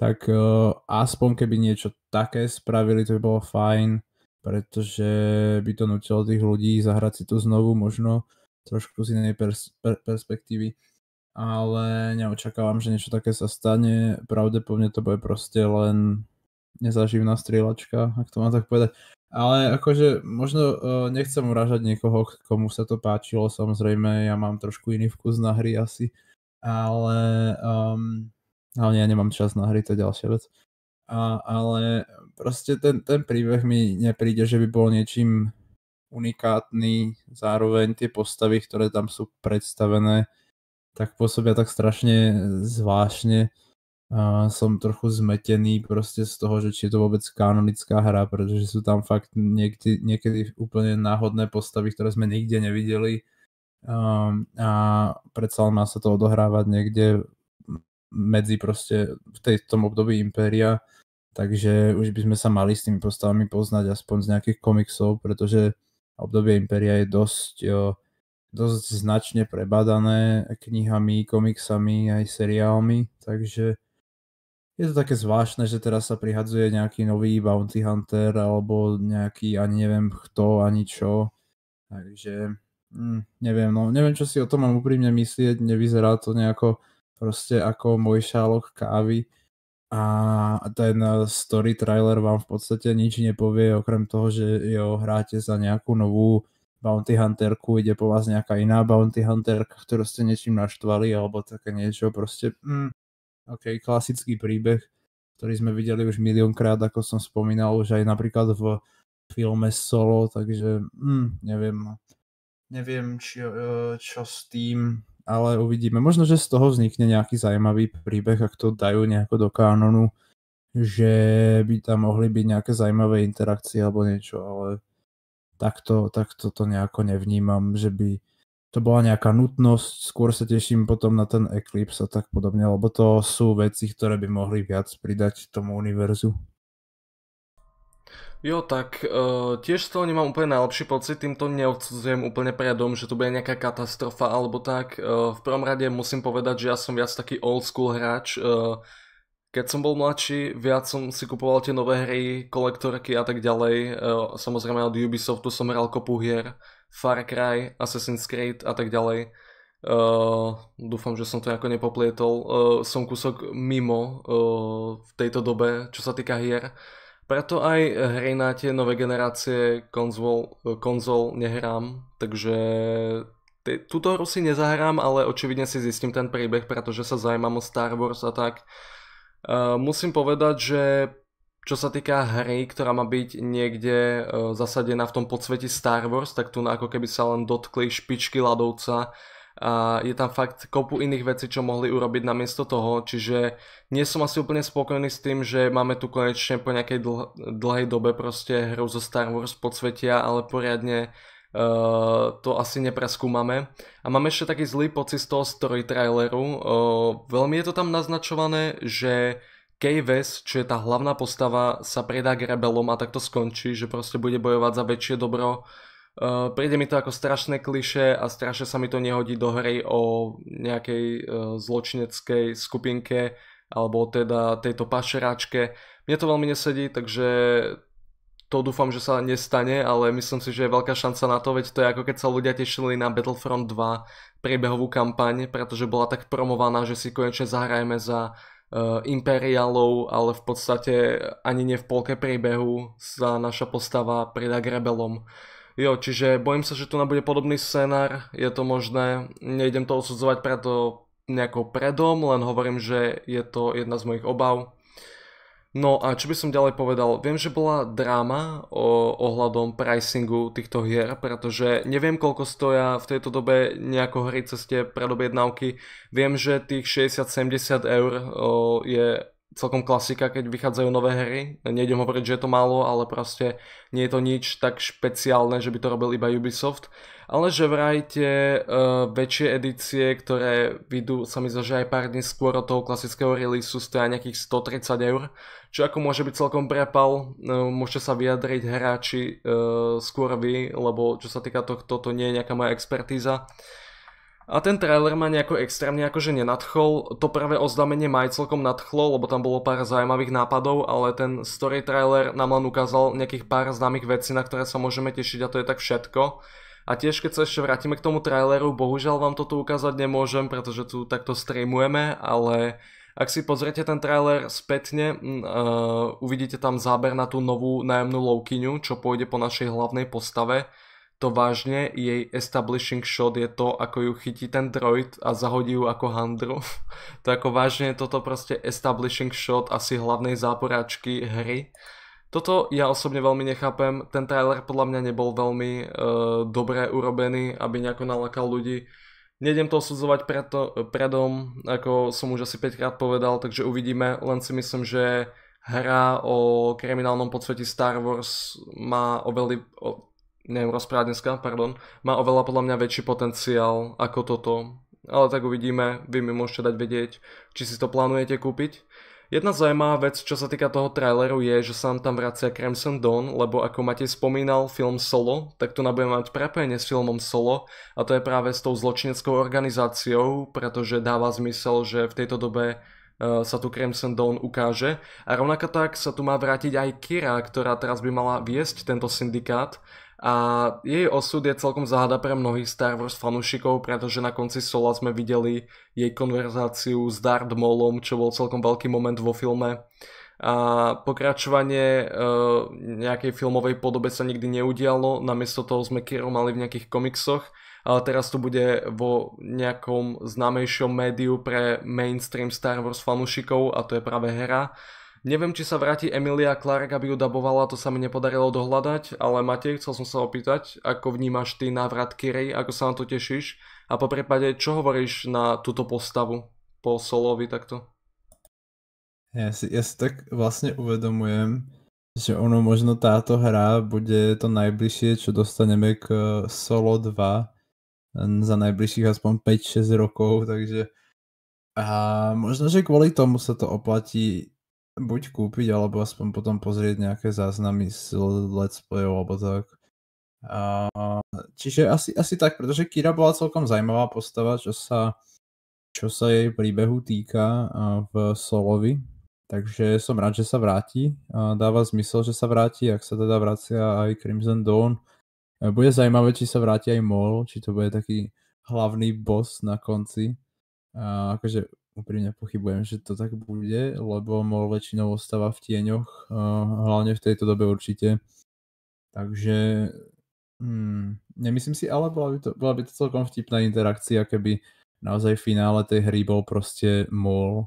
tak uh, aspoň keby niečo také spravili, to by bolo fajn, pretože by to nutilo tých ľudí zahrať si to znovu, možno trošku z inej pers- per- perspektívy. Ale neočakávam, že niečo také sa stane. Pravdepodobne to bude proste len nezaživná strieľačka, ak to mám tak povedať. Ale akože možno uh, nechcem urážať niekoho, komu sa to páčilo, samozrejme ja mám trošku iný vkus na hry asi, ale um, ale ja nemám čas na hry, to je ďalšia vec. A, ale proste ten, ten príbeh mi nepríde, že by bol niečím unikátny, zároveň tie postavy, ktoré tam sú predstavené, tak pôsobia tak strašne zvláštne. A som trochu zmetený proste z toho, že či je to vôbec kanonická hra, pretože sú tam fakt niekdy, niekedy úplne náhodné postavy, ktoré sme nikde nevideli. Um, a predsa má sa to odohrávať niekde medzi proste v tej, tom období Impéria, takže už by sme sa mali s tými postavami poznať aspoň z nejakých komiksov, pretože obdobie Impéria je dosť, jo, dosť značne prebadané knihami, komiksami aj seriálmi, takže je to také zvláštne, že teraz sa prihadzuje nejaký nový Bounty Hunter alebo nejaký ani neviem kto, ani čo. Takže mm, neviem, no neviem, čo si o tom mám úprimne myslieť, nevyzerá to nejako proste ako môj šálok kávy a ten eh, story trailer vám v podstate nič nepovie, okrem toho, že jo, hráte za nejakú novú bounty hunterku, ide po vás nejaká iná bounty hunterka, ktorú ste niečím naštvali alebo také niečo, proste mm, OK, klasický príbeh, ktorý sme videli už miliónkrát, ako som spomínal, už aj napríklad v filme Solo, takže mm, neviem, no. neviem, čo, eh, čo s tým ale uvidíme. Možno, že z toho vznikne nejaký zaujímavý príbeh, ak to dajú nejako do kanonu, že by tam mohli byť nejaké zaujímavé interakcie alebo niečo, ale takto, takto to nejako nevnímam, že by to bola nejaká nutnosť, skôr sa teším potom na ten Eclipse a tak podobne, lebo to sú veci, ktoré by mohli viac pridať tomu univerzu. Jo, tak e, tiež z toho nemám úplne najlepší pocit, týmto neodsudzujem úplne predom, že to bude nejaká katastrofa alebo tak. E, v prvom rade musím povedať, že ja som viac taký old school hráč. E, keď som bol mladší, viac som si kupoval tie nové hry, kolektorky a tak ďalej. E, samozrejme od Ubisoftu som hral kopu hier, Far Cry, Assassin's Creed a tak ďalej. Uh, dúfam, že som to ako nepoplietol. Uh, som kúsok mimo uh, v tejto dobe, čo sa týka hier. Uh, preto aj hry na tie nové generácie konzol, konzol nehrám, takže túto hru si nezahrám, ale očividne si zistím ten príbeh, pretože sa zaujímam o Star Wars a tak. E, musím povedať, že čo sa týka hry, ktorá má byť niekde e, zasadená v tom podsveti Star Wars, tak tu ako keby sa len dotkli špičky ľadovca a je tam fakt kopu iných vecí, čo mohli urobiť namiesto toho, čiže nie som asi úplne spokojný s tým, že máme tu konečne po nejakej dl- dlhej dobe proste hru zo Star Wars podsvetia, ale poriadne Uh, to asi nepreskúmame. A mám ešte taký zlý pocit z toho story traileru. Uh, veľmi je to tam naznačované, že Kay West, čo je tá hlavná postava, sa predá k rebelom a tak to skončí, že proste bude bojovať za väčšie dobro Uh, príde mi to ako strašné kliše a strašne sa mi to nehodí do hry o nejakej uh, zločineckej skupinke alebo teda tejto pašeráčke. Mne to veľmi nesedí, takže to dúfam, že sa nestane, ale myslím si, že je veľká šanca na to, veď to je ako keď sa ľudia tešili na Battlefront 2 priebehovú kampaň, pretože bola tak promovaná, že si konečne zahrajeme za uh, Imperialov, ale v podstate ani nie v polke príbehu sa naša postava pridá k rebelom. Jo, čiže bojím sa, že tu nám bude podobný scenár, je to možné, nejdem to osudzovať preto nejakou predom, len hovorím, že je to jedna z mojich obav. No a čo by som ďalej povedal, viem, že bola dráma o, ohľadom pricingu týchto hier, pretože neviem, koľko stoja v tejto dobe nejako hry cez tie predobjednávky. Viem, že tých 60-70 eur o, je celkom klasika, keď vychádzajú nové hry. Nejdem hovoriť, že je to málo, ale proste nie je to nič tak špeciálne, že by to robil iba Ubisoft. Ale že vraj tie uh, väčšie edície, ktoré vyjdú, sa mi zdá, že aj pár dní skôr od toho klasického release stoja nejakých 130 eur, čo ako môže byť celkom prepal. Uh, môžete sa vyjadriť hráči uh, skôr vy, lebo čo sa týka tohto, to nie je nejaká moja expertíza. Uh, a ten trailer ma nejako extrémne akože nenadchol. To prvé oznámenie ma aj celkom nadchlo, lebo tam bolo pár zaujímavých nápadov, ale ten story trailer nám len ukázal nejakých pár známych vecí, na ktoré sa môžeme tešiť a to je tak všetko. A tiež keď sa ešte vrátime k tomu traileru, bohužiaľ vám toto ukázať nemôžem, pretože tu takto streamujeme, ale ak si pozriete ten trailer spätne, uh, uvidíte tam záber na tú novú nájomnú loukyňu, čo pôjde po našej hlavnej postave to vážne, jej establishing shot je to, ako ju chytí ten droid a zahodí ju ako handru. to ako vážne toto proste establishing shot asi hlavnej záporáčky hry. Toto ja osobne veľmi nechápem, ten trailer podľa mňa nebol veľmi e, dobre urobený, aby nejako nalakal ľudí. Nedem to osudzovať preto, predom, ako som už asi 5 krát povedal, takže uvidíme, len si myslím, že hra o kriminálnom podsveti Star Wars má oveľa, neviem rozprávať dneska, pardon, má oveľa podľa mňa väčší potenciál ako toto. Ale tak uvidíme, vy mi môžete dať vedieť, či si to plánujete kúpiť. Jedna zaujímavá vec, čo sa týka toho traileru, je, že sa tam vracia Crimson Dawn, lebo ako Matej spomínal film Solo, tak tu budeme mať prepojenie s filmom Solo a to je práve s tou zločineckou organizáciou, pretože dáva zmysel, že v tejto dobe e, sa tu Crimson Dawn ukáže. A rovnako tak sa tu má vrátiť aj Kira, ktorá teraz by mala viesť tento syndikát a jej osud je celkom záhada pre mnohých Star Wars fanúšikov, pretože na konci Sola sme videli jej konverzáciu s Darth Maulom, čo bol celkom veľký moment vo filme. A pokračovanie e, nejakej filmovej podobe sa nikdy neudialo, namiesto toho sme Kiro mali v nejakých komiksoch, ale teraz to bude vo nejakom známejšom médiu pre mainstream Star Wars fanúšikov a to je práve hra. Neviem, či sa vráti Emilia Clark, aby ju dabovala, to sa mi nepodarilo dohľadať, ale Matej, chcel som sa opýtať, ako vnímaš ty návrat Kirej, ako sa na to tešíš a po prípade, čo hovoríš na túto postavu po Solovi takto? Ja si, ja si tak vlastne uvedomujem, že ono možno táto hra bude to najbližšie, čo dostaneme k eh, Solo 2 hm, za najbližších aspoň 5-6 rokov, takže a možno, že kvôli tomu sa to oplatí buď kúpiť, alebo aspoň potom pozrieť nejaké záznamy z let's playov alebo tak. A, čiže asi, asi tak, pretože Kira bola celkom zajímavá postava, čo sa, čo sa jej príbehu týka v Solovi. Takže som rád, že sa vráti. A dáva zmysel, že sa vráti, ak sa teda vracia aj Crimson Dawn. Bude zaujímavé, či sa vráti aj Mol, či to bude taký hlavný boss na konci. A akože úprimne pochybujem, že to tak bude, lebo MOL väčšinou ostáva v tieňoch, hlavne v tejto dobe určite. Takže hmm, nemyslím si, ale bola by, to, bola by to celkom vtipná interakcia, keby naozaj v finále tej hry bol proste MOL.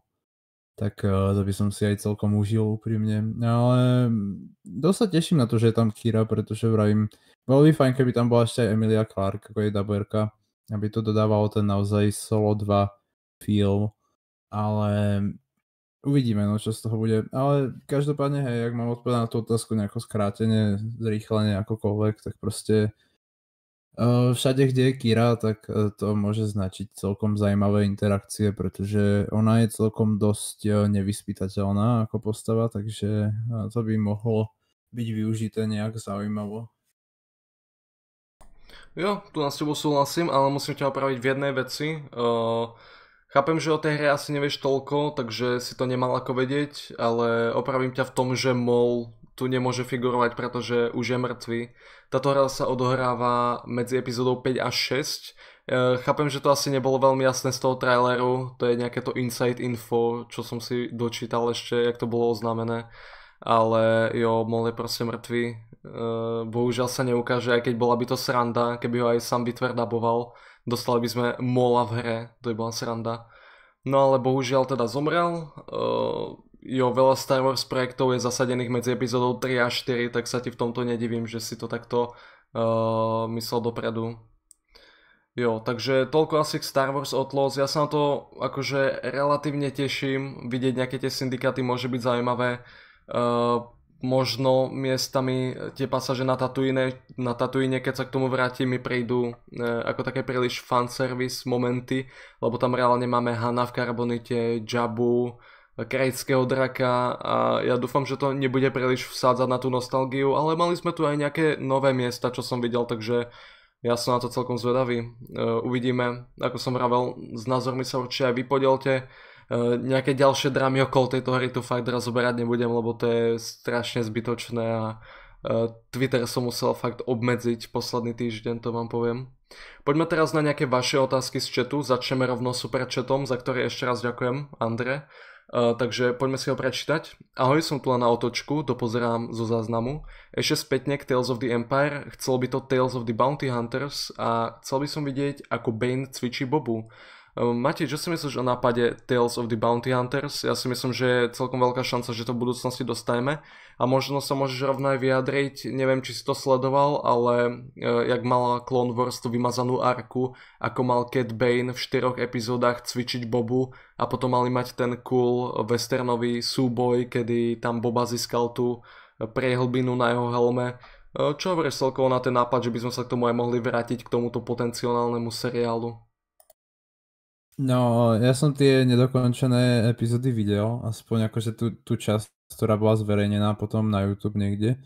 Tak e, to by som si aj celkom užil úprimne. Ale hm, dosť sa teším na to, že je tam Kira, pretože vravím, bolo by fajn, keby tam bola ešte aj Emilia Clark, ako je daberka, aby to dodávalo ten naozaj solo 2 film ale uvidíme, no, čo z toho bude. Ale každopádne, hej, ak mám odpovedať na tú otázku nejako skrátenie, zrýchlenie, akokoľvek, tak proste uh, všade, kde je Kira, tak uh, to môže značiť celkom zaujímavé interakcie, pretože ona je celkom dosť uh, nevyspytateľná ako postava, takže to by mohlo byť využité nejak zaujímavo. Jo, tu na s tebou súhlasím, ale musím ťa opraviť v jednej veci. Uh, Chápem, že o tej hre asi nevieš toľko, takže si to nemal ako vedieť, ale opravím ťa v tom, že MOL tu nemôže figurovať, pretože už je mŕtvy. Táto hra sa odohráva medzi epizódou 5 a 6. E, chápem, že to asi nebolo veľmi jasné z toho traileru, to je nejaké to inside info, čo som si dočítal ešte, jak to bolo oznámené. Ale jo, MOL je proste mŕtvy. E, bohužiaľ sa neukáže, aj keď bola by to sranda, keby ho aj sám vytvrdaboval dostali by sme Mola v hre, to je bola sranda. No ale bohužiaľ teda zomrel, uh, eh, jo, veľa Star Wars projektov je zasadených medzi epizódou 3 a 4, tak sa ti v tomto nedivím, že si to takto uh, myslel dopredu. Jo, takže toľko asi k Star Wars Outlaws. Ja sa na to akože relatívne teším. Vidieť nejaké tie syndikáty môže byť zaujímavé. Uh, možno miestami tie pasaže na Tatooine, na Tatooine keď sa k tomu vrátim, mi prejdú e, ako také príliš fanservice momenty, lebo tam reálne máme Hana v Karbonite, Jabu, krajského draka a ja dúfam, že to nebude príliš vsádzať na tú nostalgiu, ale mali sme tu aj nejaké nové miesta, čo som videl, takže ja som na to celkom zvedavý. E, uvidíme, ako som vravel, s názormi sa určite aj vypodelte. E, nejaké ďalšie drámy okolo tejto hry tu fakt rozoberať nebudem, lebo to je strašne zbytočné a e, Twitter som musel fakt obmedziť posledný týždeň, to vám poviem. Poďme teraz na nejaké vaše otázky z chatu, začneme rovno chatom, za ktoré ešte raz ďakujem, Andre. Uh, takže poďme si ho prečítať. Ahoj, som tu na otočku, dopozerám zo záznamu. Ešte spätne k Tales of the Empire, chcel by to Tales of the Bounty Hunters a chcel by som vidieť, ako Bane cvičí Bobu. Ehm, Matej, čo si myslíš o nápade Tales of the Bounty Hunters? Ja si myslím, že je celkom veľká šanca, že to v budúcnosti dostajeme A možno sa môžeš rovno aj vyjadriť, neviem, či si to sledoval, ale e, jak mala Clone Wars tú vymazanú arku, ako mal Cat Bane v štyroch epizódach cvičiť Bobu a potom mali mať ten cool westernový súboj, kedy tam Boba získal tú prehlbinu na jeho helme. E, čo hovoríš celkovo na ten nápad, že by sme sa k tomu aj mohli vrátiť k tomuto potenciálnemu seriálu? No, ja som tie nedokončené epizódy videl, aspoň akože tú, tú časť, ktorá bola zverejnená potom na YouTube niekde.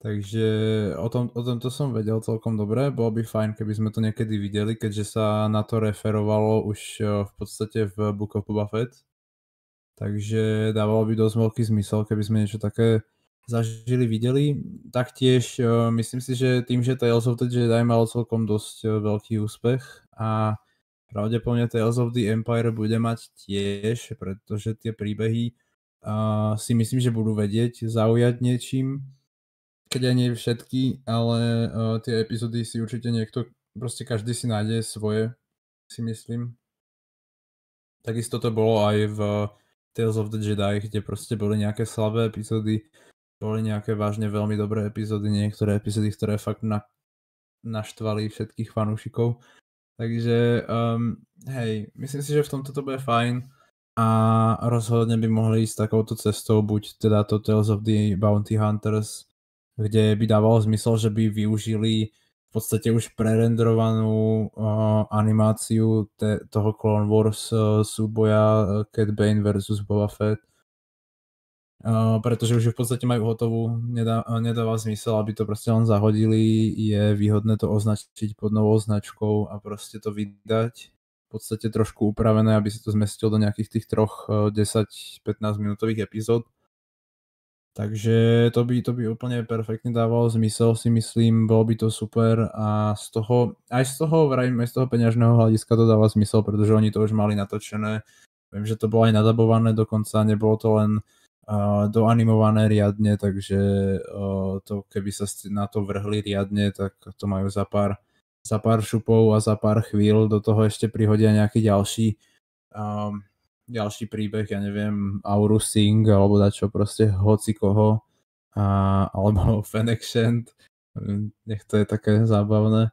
Takže o, tom, o tomto som vedel celkom dobre, bolo by fajn, keby sme to niekedy videli, keďže sa na to referovalo už e, v podstate v Book of Buffett. Takže dávalo by dosť veľký zmysel, keby sme niečo také zažili, videli. Taktiež e, myslím si, že tým, že Tales of the Jedi malo celkom dosť e, veľký úspech a pravdepodobne Tales of the Empire bude mať tiež, pretože tie príbehy uh, si myslím, že budú vedieť zaujať niečím, keď aj nie všetky, ale uh, tie epizódy si určite niekto, proste každý si nájde svoje, si myslím. Takisto to bolo aj v Tales of the Jedi, kde proste boli nejaké slabé epizódy, boli nejaké vážne veľmi dobré epizódy, niektoré epizódy, ktoré fakt na, naštvali všetkých fanúšikov Takže um, hej, myslím si, že v tomto to bude fajn a rozhodne by mohli ísť takouto cestou, buď teda to Tales of the Bounty Hunters, kde by dávalo zmysel, že by využili v podstate už prerendrovanú uh, eh, animáciu te, toho Clone Wars uh, súboja eh, Cat Bane versus Boba Fett Uh, pretože už v podstate majú hotovú, nedá, eh, nedáva zmysel, aby to proste len zahodili, je výhodné to označiť pod novou značkou a proste to vydať v podstate trošku upravené, aby si to zmestil do nejakých tých troch 10-15 eh, minútových epizód. Takže to by, to by úplne perfektne dávalo zmysel, si myslím, bolo by to super a z toho, aj z toho, vrajím, aj z toho peňažného hľadiska to dáva zmysel, pretože oni to už mali natočené. Viem, že to bolo aj nadabované dokonca, nebolo to len uh, doanimované riadne, takže to, keby sa na to vrhli riadne, tak to majú za pár, za pár šupov a za pár chvíľ. Do toho ešte prihodia nejaký ďalší um, ďalší príbeh, ja neviem, Auru Sing, alebo dačo proste hoci koho, a, alebo Shand, nech to je také zábavné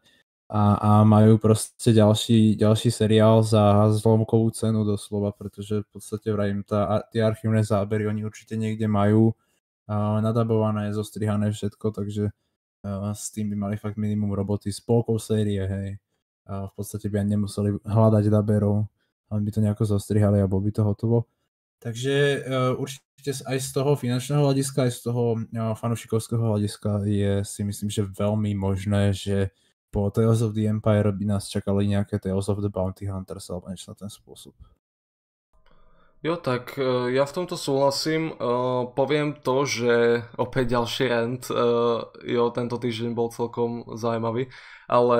a, a majú proste ďalší, ďalší seriál za zlomkovú cenu doslova, pretože v podstate vrajím, tá, tie archívne zábery oni určite niekde majú uh, nadabované, zostrihané všetko, takže uh, s tým by mali fakt minimum roboty s polkou série, hej. A v podstate by ani nemuseli hľadať daberov, ale by to nejako zostrihali a bol by to hotovo. Takže uh, určite aj z toho finančného hľadiska, aj z toho uh, e, fanušikovského hľadiska je si myslím, že veľmi možné, že uh, po Tales of the Empire by nás čakali nejaké Tales of the Bounty Hunters alebo niečo na ten spôsob. Jo, tak e, ja v tomto súhlasím. E, poviem to, že opäť ďalší rent, e, jo, tento týždeň bol celkom zaujímavý ale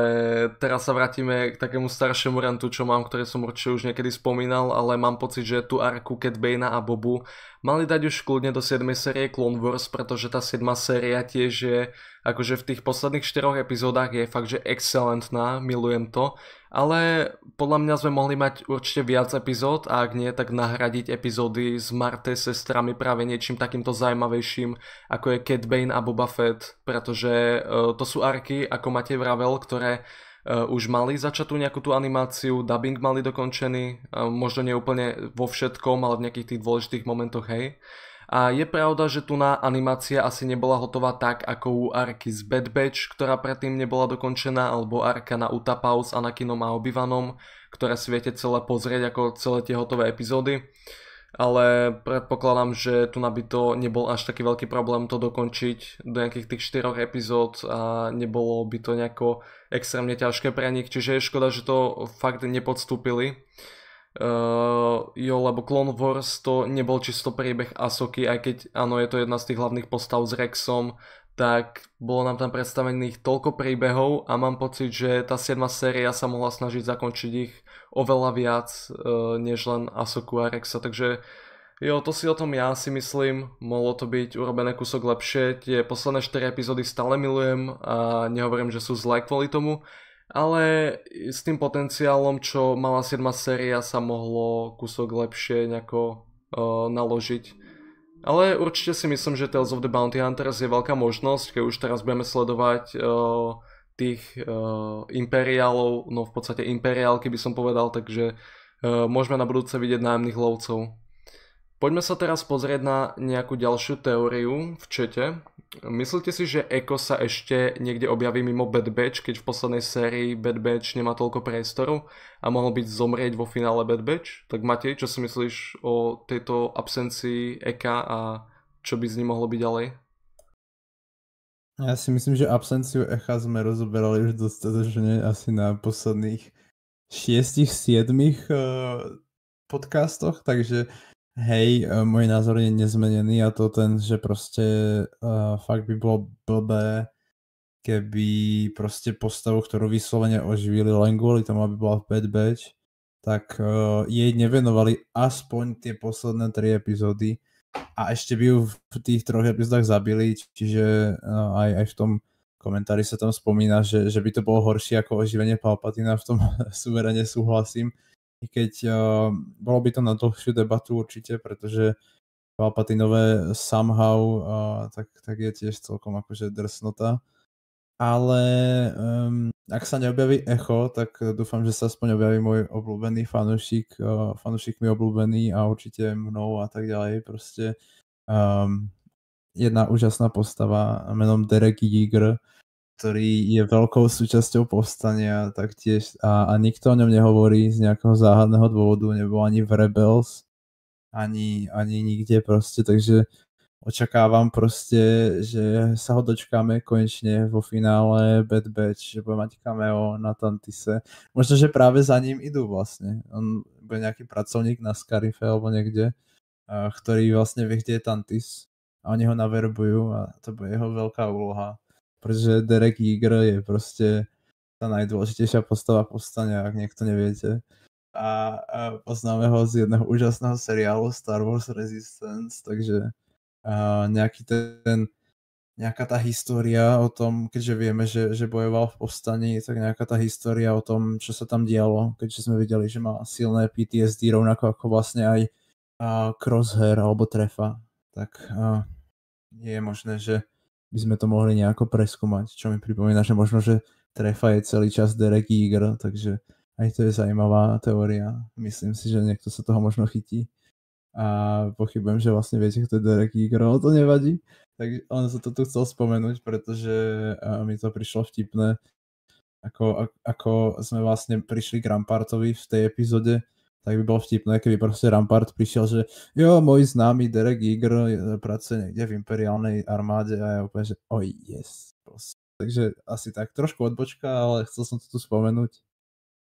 teraz sa vrátime k takému staršiemu rantu, čo mám, ktoré som určite už niekedy spomínal, ale mám pocit, že tu arku Cat Bane a Bobu mali dať už kľudne do 7. série Clone Wars, pretože tá 7. séria tiež je, akože v tých posledných 4 epizódach je fakt, že excelentná, milujem to, ale podľa mňa sme mohli mať určite viac epizód a ak nie, tak nahradiť epizódy s Marte sestrami práve niečím takýmto zaujímavejším, ako je Cat Bane a Boba Fett, pretože uh, to sú arky, ako Matej vravel, ktoré ktoré e, už mali začatú nejakú tú animáciu, dubbing mali dokončený, e, možno nie úplne vo všetkom, ale v nejakých tých dôležitých momentoch, hej. A je pravda, že tu na animácia asi nebola hotová tak ako u Arky z Bad Batch, ktorá predtým nebola dokončená, alebo Arka na Utapau s Anakinom a Obivanom, ktoré si viete celé pozrieť ako celé tie hotové epizódy ale predpokladám, že tu na by to nebol až taký veľký problém to dokončiť do nejakých tých 4 epizód a nebolo by to nejako extrémne ťažké pre nich, čiže je škoda, že to fakt nepodstúpili. Uh, jo, lebo Clone Wars to nebol čisto príbeh Asoky, aj keď áno, je to jedna z tých hlavných postav s Rexom, tak bolo nám tam predstavených toľko príbehov a mám pocit, že tá 7. séria sa mohla snažiť zakončiť ich oveľa viac uh, než len Asoku a Rexa, takže Jo, to si o tom ja si myslím, mohlo to byť urobené kúsok lepšie, tie posledné 4 epizódy stále milujem a nehovorím, že sú zlé kvôli tomu, ale s tým potenciálom, čo mala 7. séria, sa mohlo kúsok lepšie nejako uh, naložiť. Ale určite si myslím, že Tales of the Bounty Hunters je veľká možnosť, keď už teraz budeme sledovať uh, tých uh, imperiálov, no v podstate imperiálky by som povedal, takže uh, môžeme na budúce vidieť nájomných lovcov. Poďme sa teraz pozrieť na nejakú ďalšiu teóriu v čete. Myslíte si, že Eko sa ešte niekde objaví mimo Bad Batch, keď v poslednej sérii Bad Batch nemá toľko priestoru a mohol byť zomrieť vo finále Bad Batch? Tak Matej, čo si myslíš o tejto absencii Eka a čo by z ním mohlo byť ďalej? Ja si myslím, že absenciu echa sme rozoberali už dostatečne asi na posledných šiestich, siedmých eh, podcastoch, takže hej, eh, môj názor je nezmenený a to ten, že proste uh, fakt by bolo blbé, keby proste postavu, ktorú vyslovene oživili len kvôli tomu, aby bola v Bad Batch, tak uh, jej nevenovali aspoň tie posledné tri epizódy, a ešte by ju v tých troch epizodách zabili, čiže no, aj, aj v tom komentári sa tam spomína, že, že by to bolo horšie ako oživenie Palpatina, v tom suverene súhlasím. I keď uh, bolo by to na dlhšiu debatu určite, pretože Palpatinové somehow uh, tak, tak je tiež celkom akože drsnota ale um, ak sa neobjaví echo, tak dúfam, že sa aspoň objaví môj obľúbený fanúšik, uh, fanúšik mi obľúbený a určite mnou a tak ďalej, proste um, jedna úžasná postava menom Derek Jäger, ktorý je veľkou súčasťou povstania taktiež a, a nikto o ňom nehovorí z nejakého záhadného dôvodu, nebol ani v Rebels, ani, ani nikde proste, takže očakávam proste, že sa ho dočkáme konečne vo finále Bad Batch, že bude mať cameo na Tantise. Možno, že práve za ním idú vlastne. On bude nejaký pracovník na Scarife alebo niekde, ktorý vlastne vie, kde je Tantis a oni ho naverbujú a to bude jeho veľká úloha. Pretože Derek Eager je proste tá najdôležitejšia postava povstania, ak niekto neviete a, a poznáme ho z jedného úžasného seriálu Star Wars Resistance, takže uh, nejaký ten, nejaká tá história o tom, keďže vieme, že, že bojoval v povstaní, tak nejaká tá história o tom, čo sa tam dialo, keďže sme videli, že má silné PTSD rovnako ako vlastne aj a crosshair alebo trefa, tak nie je možné, že by sme to mohli nejako preskúmať, čo mi pripomína, že možno, že trefa je celý čas Derek Eager, takže aj to je zaujímavá teória. Myslím si, že niekto sa toho možno chytí a pochybujem, že vlastne viete, kto je Derek Jeter, ale to nevadí. Tak on sa to tu chcel spomenúť, pretože mi to prišlo vtipné, ako, ako sme vlastne prišli k Rampartovi v tej epizóde, tak by bolo vtipné, keby proste Rampart prišiel, že jo, môj známy Derek Eager pracuje niekde v imperiálnej armáde a ja úplne, že oj, oh yes. Proste. Takže asi tak trošku odbočka, ale chcel som to tu spomenúť,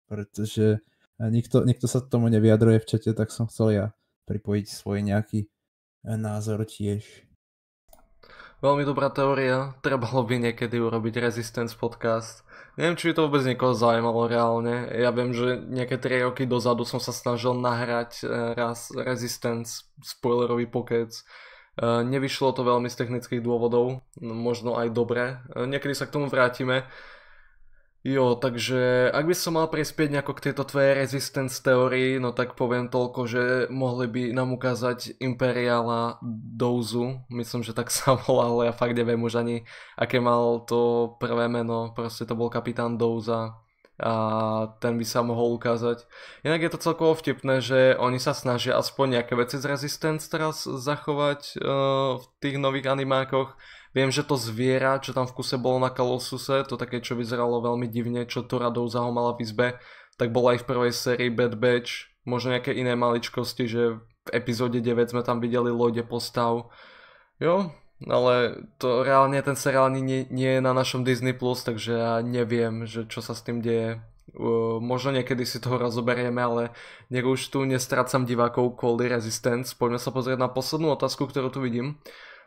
pretože nikto, nikto sa tomu nevyjadruje v čete, tak som chcel ja pripojiť svoj nejaký eh, názor tiež. Veľmi dobrá teória, trebalo by niekedy urobiť Resistance podcast. Neviem, či by to vôbec niekoho zaujímalo reálne. Ja viem, že nejaké 3 roky dozadu som sa snažil nahrať eh, raz Resistance spoilerový pokec. Eh, nevyšlo to veľmi z technických dôvodov, možno aj dobre. Niekedy sa k tomu vrátime. Jo, takže ak by som mal prispieť nejako k tejto tvojej resistance teórii, no tak poviem toľko, že mohli by nám ukázať Imperiala Douzu, myslím, že tak sa volá, ale ja fakt neviem už ani, aké mal to prvé meno, proste to bol kapitán Douza a ten by sa mohol ukázať. Inak je to celkovo vtipné, že oni sa snažia aspoň nejaké veci z Resistance teraz zachovať uh, v tých nových animákoch, Viem, že to zviera, čo tam v kuse bolo na Kalosuse, to také, čo vyzeralo veľmi divne, čo to radou zahomala v izbe, tak bolo aj v prvej sérii Bad Batch, možno nejaké iné maličkosti, že v epizóde 9 sme tam videli lode postav. Jo, ale to reálne ten seriál nie, nie je na našom Disney+, Plus, takže ja neviem, že čo sa s tým deje. Uh, možno niekedy si toho rozoberieme, ale nech už tu nestrácam divákov kvôli Resistance. Poďme sa pozrieť na poslednú otázku, ktorú tu vidím.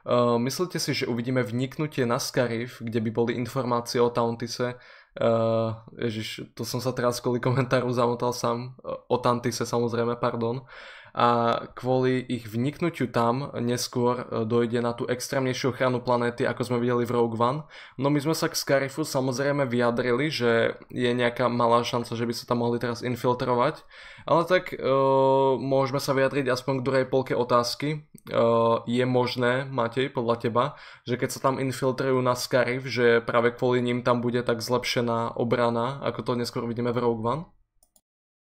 Eh, myslíte si, že uvidíme vniknutie na Skarif, kde by boli informácie o Tauntise? Uh, ježiš, to som sa teraz kvôli komentáru zamotal sám. Eh, o Tantise samozrejme, pardon a kvôli ich vniknutiu tam neskôr e, dojde na tú extrémnejšiu ochranu planéty, ako sme videli v Rogue One. No my sme sa k Scarifu samozrejme vyjadrili, že je nejaká malá šanca, že by sa tam mohli teraz infiltrovať, ale tak uh, môžeme sa vyjadriť aspoň k druhej polke otázky. Uh, je možné, Matej, podľa teba, že keď sa tam infiltrujú na Scarif, že práve kvôli ním tam bude tak zlepšená obrana, ako to neskôr vidíme v Rogue One?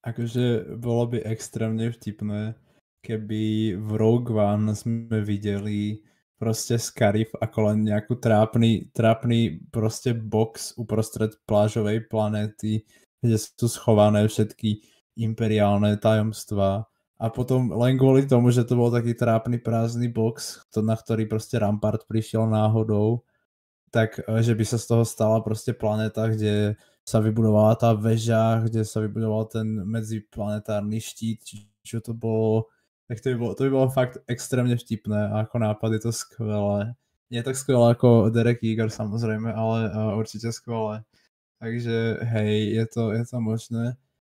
Akože bolo by extrémne vtipné, keby v Rogue One sme videli proste Scarif ako len nejakú trápny, trápny proste box uprostred plážovej planéty, kde sú schované všetky imperiálne tajomstvá. A potom len kvôli tomu, že to bol taký trápny prázdny box, to, na ktorý proste Rampart prišiel náhodou, tak eh, že by sa z toho stala proste planéta, kde sa vybudovala tá väža, kde sa vybudoval ten medziplanetárny štít, čo to bolo, tak to by bolo, to by bolo fakt extrémne vtipné a ako nápad je to skvelé. Nie tak skvelé ako Derek Eager samozrejme, ale uh, určite skvelé. Takže hej, je to, je to možné.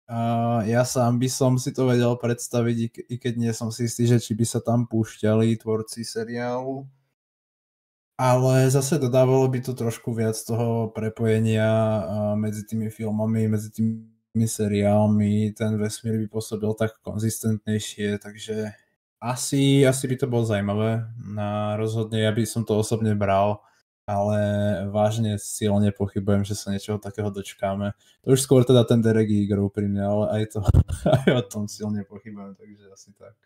Uh, ja sám by som si to vedel predstaviť, i, ke, i keď nie som si istý, že či by sa tam púšťali tvorci seriálu, ale zase dodávalo by to trošku viac toho prepojenia medzi tými filmami, medzi tými seriálmi, ten vesmír by pôsobil tak konzistentnejšie, takže asi, asi by to bolo zaujímavé. Na rozhodne, ja by som to osobne bral, ale vážne silne pochybujem, že sa niečoho takého dočkáme. To už skôr teda ten Derek Eager úprimne, ale aj, to, aj o tom silne pochybujem, takže asi tak.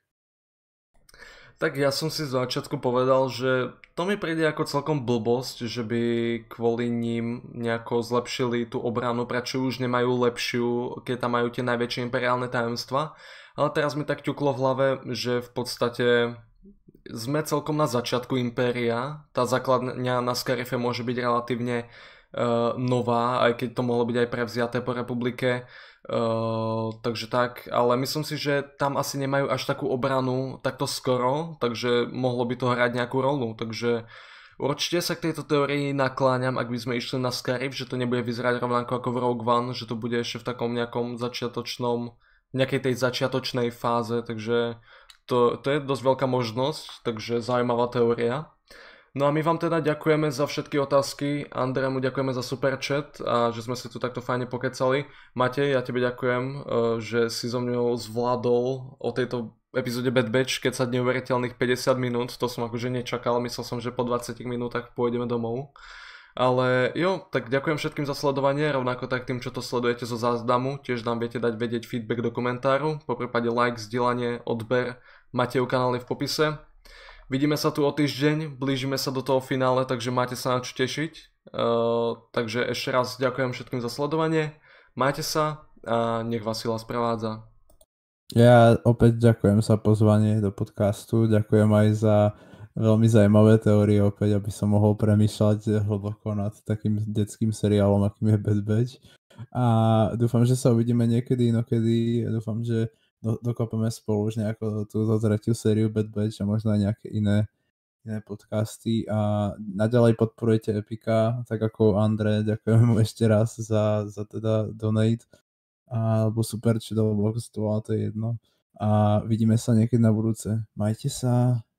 Tak ja som si z začiatku povedal, že to mi príde ako celkom blbosť, že by kvôli ním nejako zlepšili tú obranu, prečo už nemajú lepšiu, keď tam majú tie najväčšie imperiálne tajomstva. Ale teraz mi tak ťuklo v hlave, že v podstate sme celkom na začiatku impéria. Tá základňa na Scarife môže byť relatívne Eh, nová, aj keď to mohlo byť aj prevziaté po republike. Uh, takže tak, ale myslím si, že tam asi nemajú až takú obranu takto skoro, takže mohlo by to hrať nejakú rolu, takže určite sa k tejto teórii nakláňam, ak by sme išli na Scarif, že to nebude vyzerať rovnako ako v Rogue One, že to bude ešte v takom nejakom začiatočnom, nejakej tej začiatočnej fáze, takže to, to je dosť veľká možnosť, takže zaujímavá teória. No a my vám teda ďakujeme za všetky otázky, Andrému ďakujeme za super chat a že sme si tu takto fajne pokecali. Matej, ja tebe ďakujem, e, že si so mnou zvládol o tejto epizóde Bad Batch, keď sa neuveriteľných 50 minút, to som akože nečakal, myslel som, že po 20 minútach pôjdeme domov. Ale jo, tak ďakujem všetkým za sledovanie, rovnako tak tým, čo to sledujete zo záznamu, tiež nám viete dať vedieť feedback do komentáru, po prípade like, zdieľanie, odber, máte u kanály v popise. Vidíme sa tu o týždeň, blížime sa do toho finále, takže máte sa na čo tešiť. Uh, takže ešte raz ďakujem všetkým za sledovanie. Majte sa a nech vás sila sprevádza. Ja opäť ďakujem za pozvanie do podcastu, ďakujem aj za veľmi zaujímavé teórie opäť, aby som mohol premýšľať hlboko nad takým detským seriálom, akým je Bad Batch. A dúfam, že sa uvidíme niekedy inokedy. Dúfam, že do, dokopeme spolu už nejako túto tretiu sériu Bad Batch a možno aj nejaké iné, iné podcasty a naďalej podporujete Epika, tak ako André, ďakujem mu ešte raz za, za teda donate alebo super, či do box, to, ale to je jedno. A vidíme sa niekedy na budúce. Majte sa.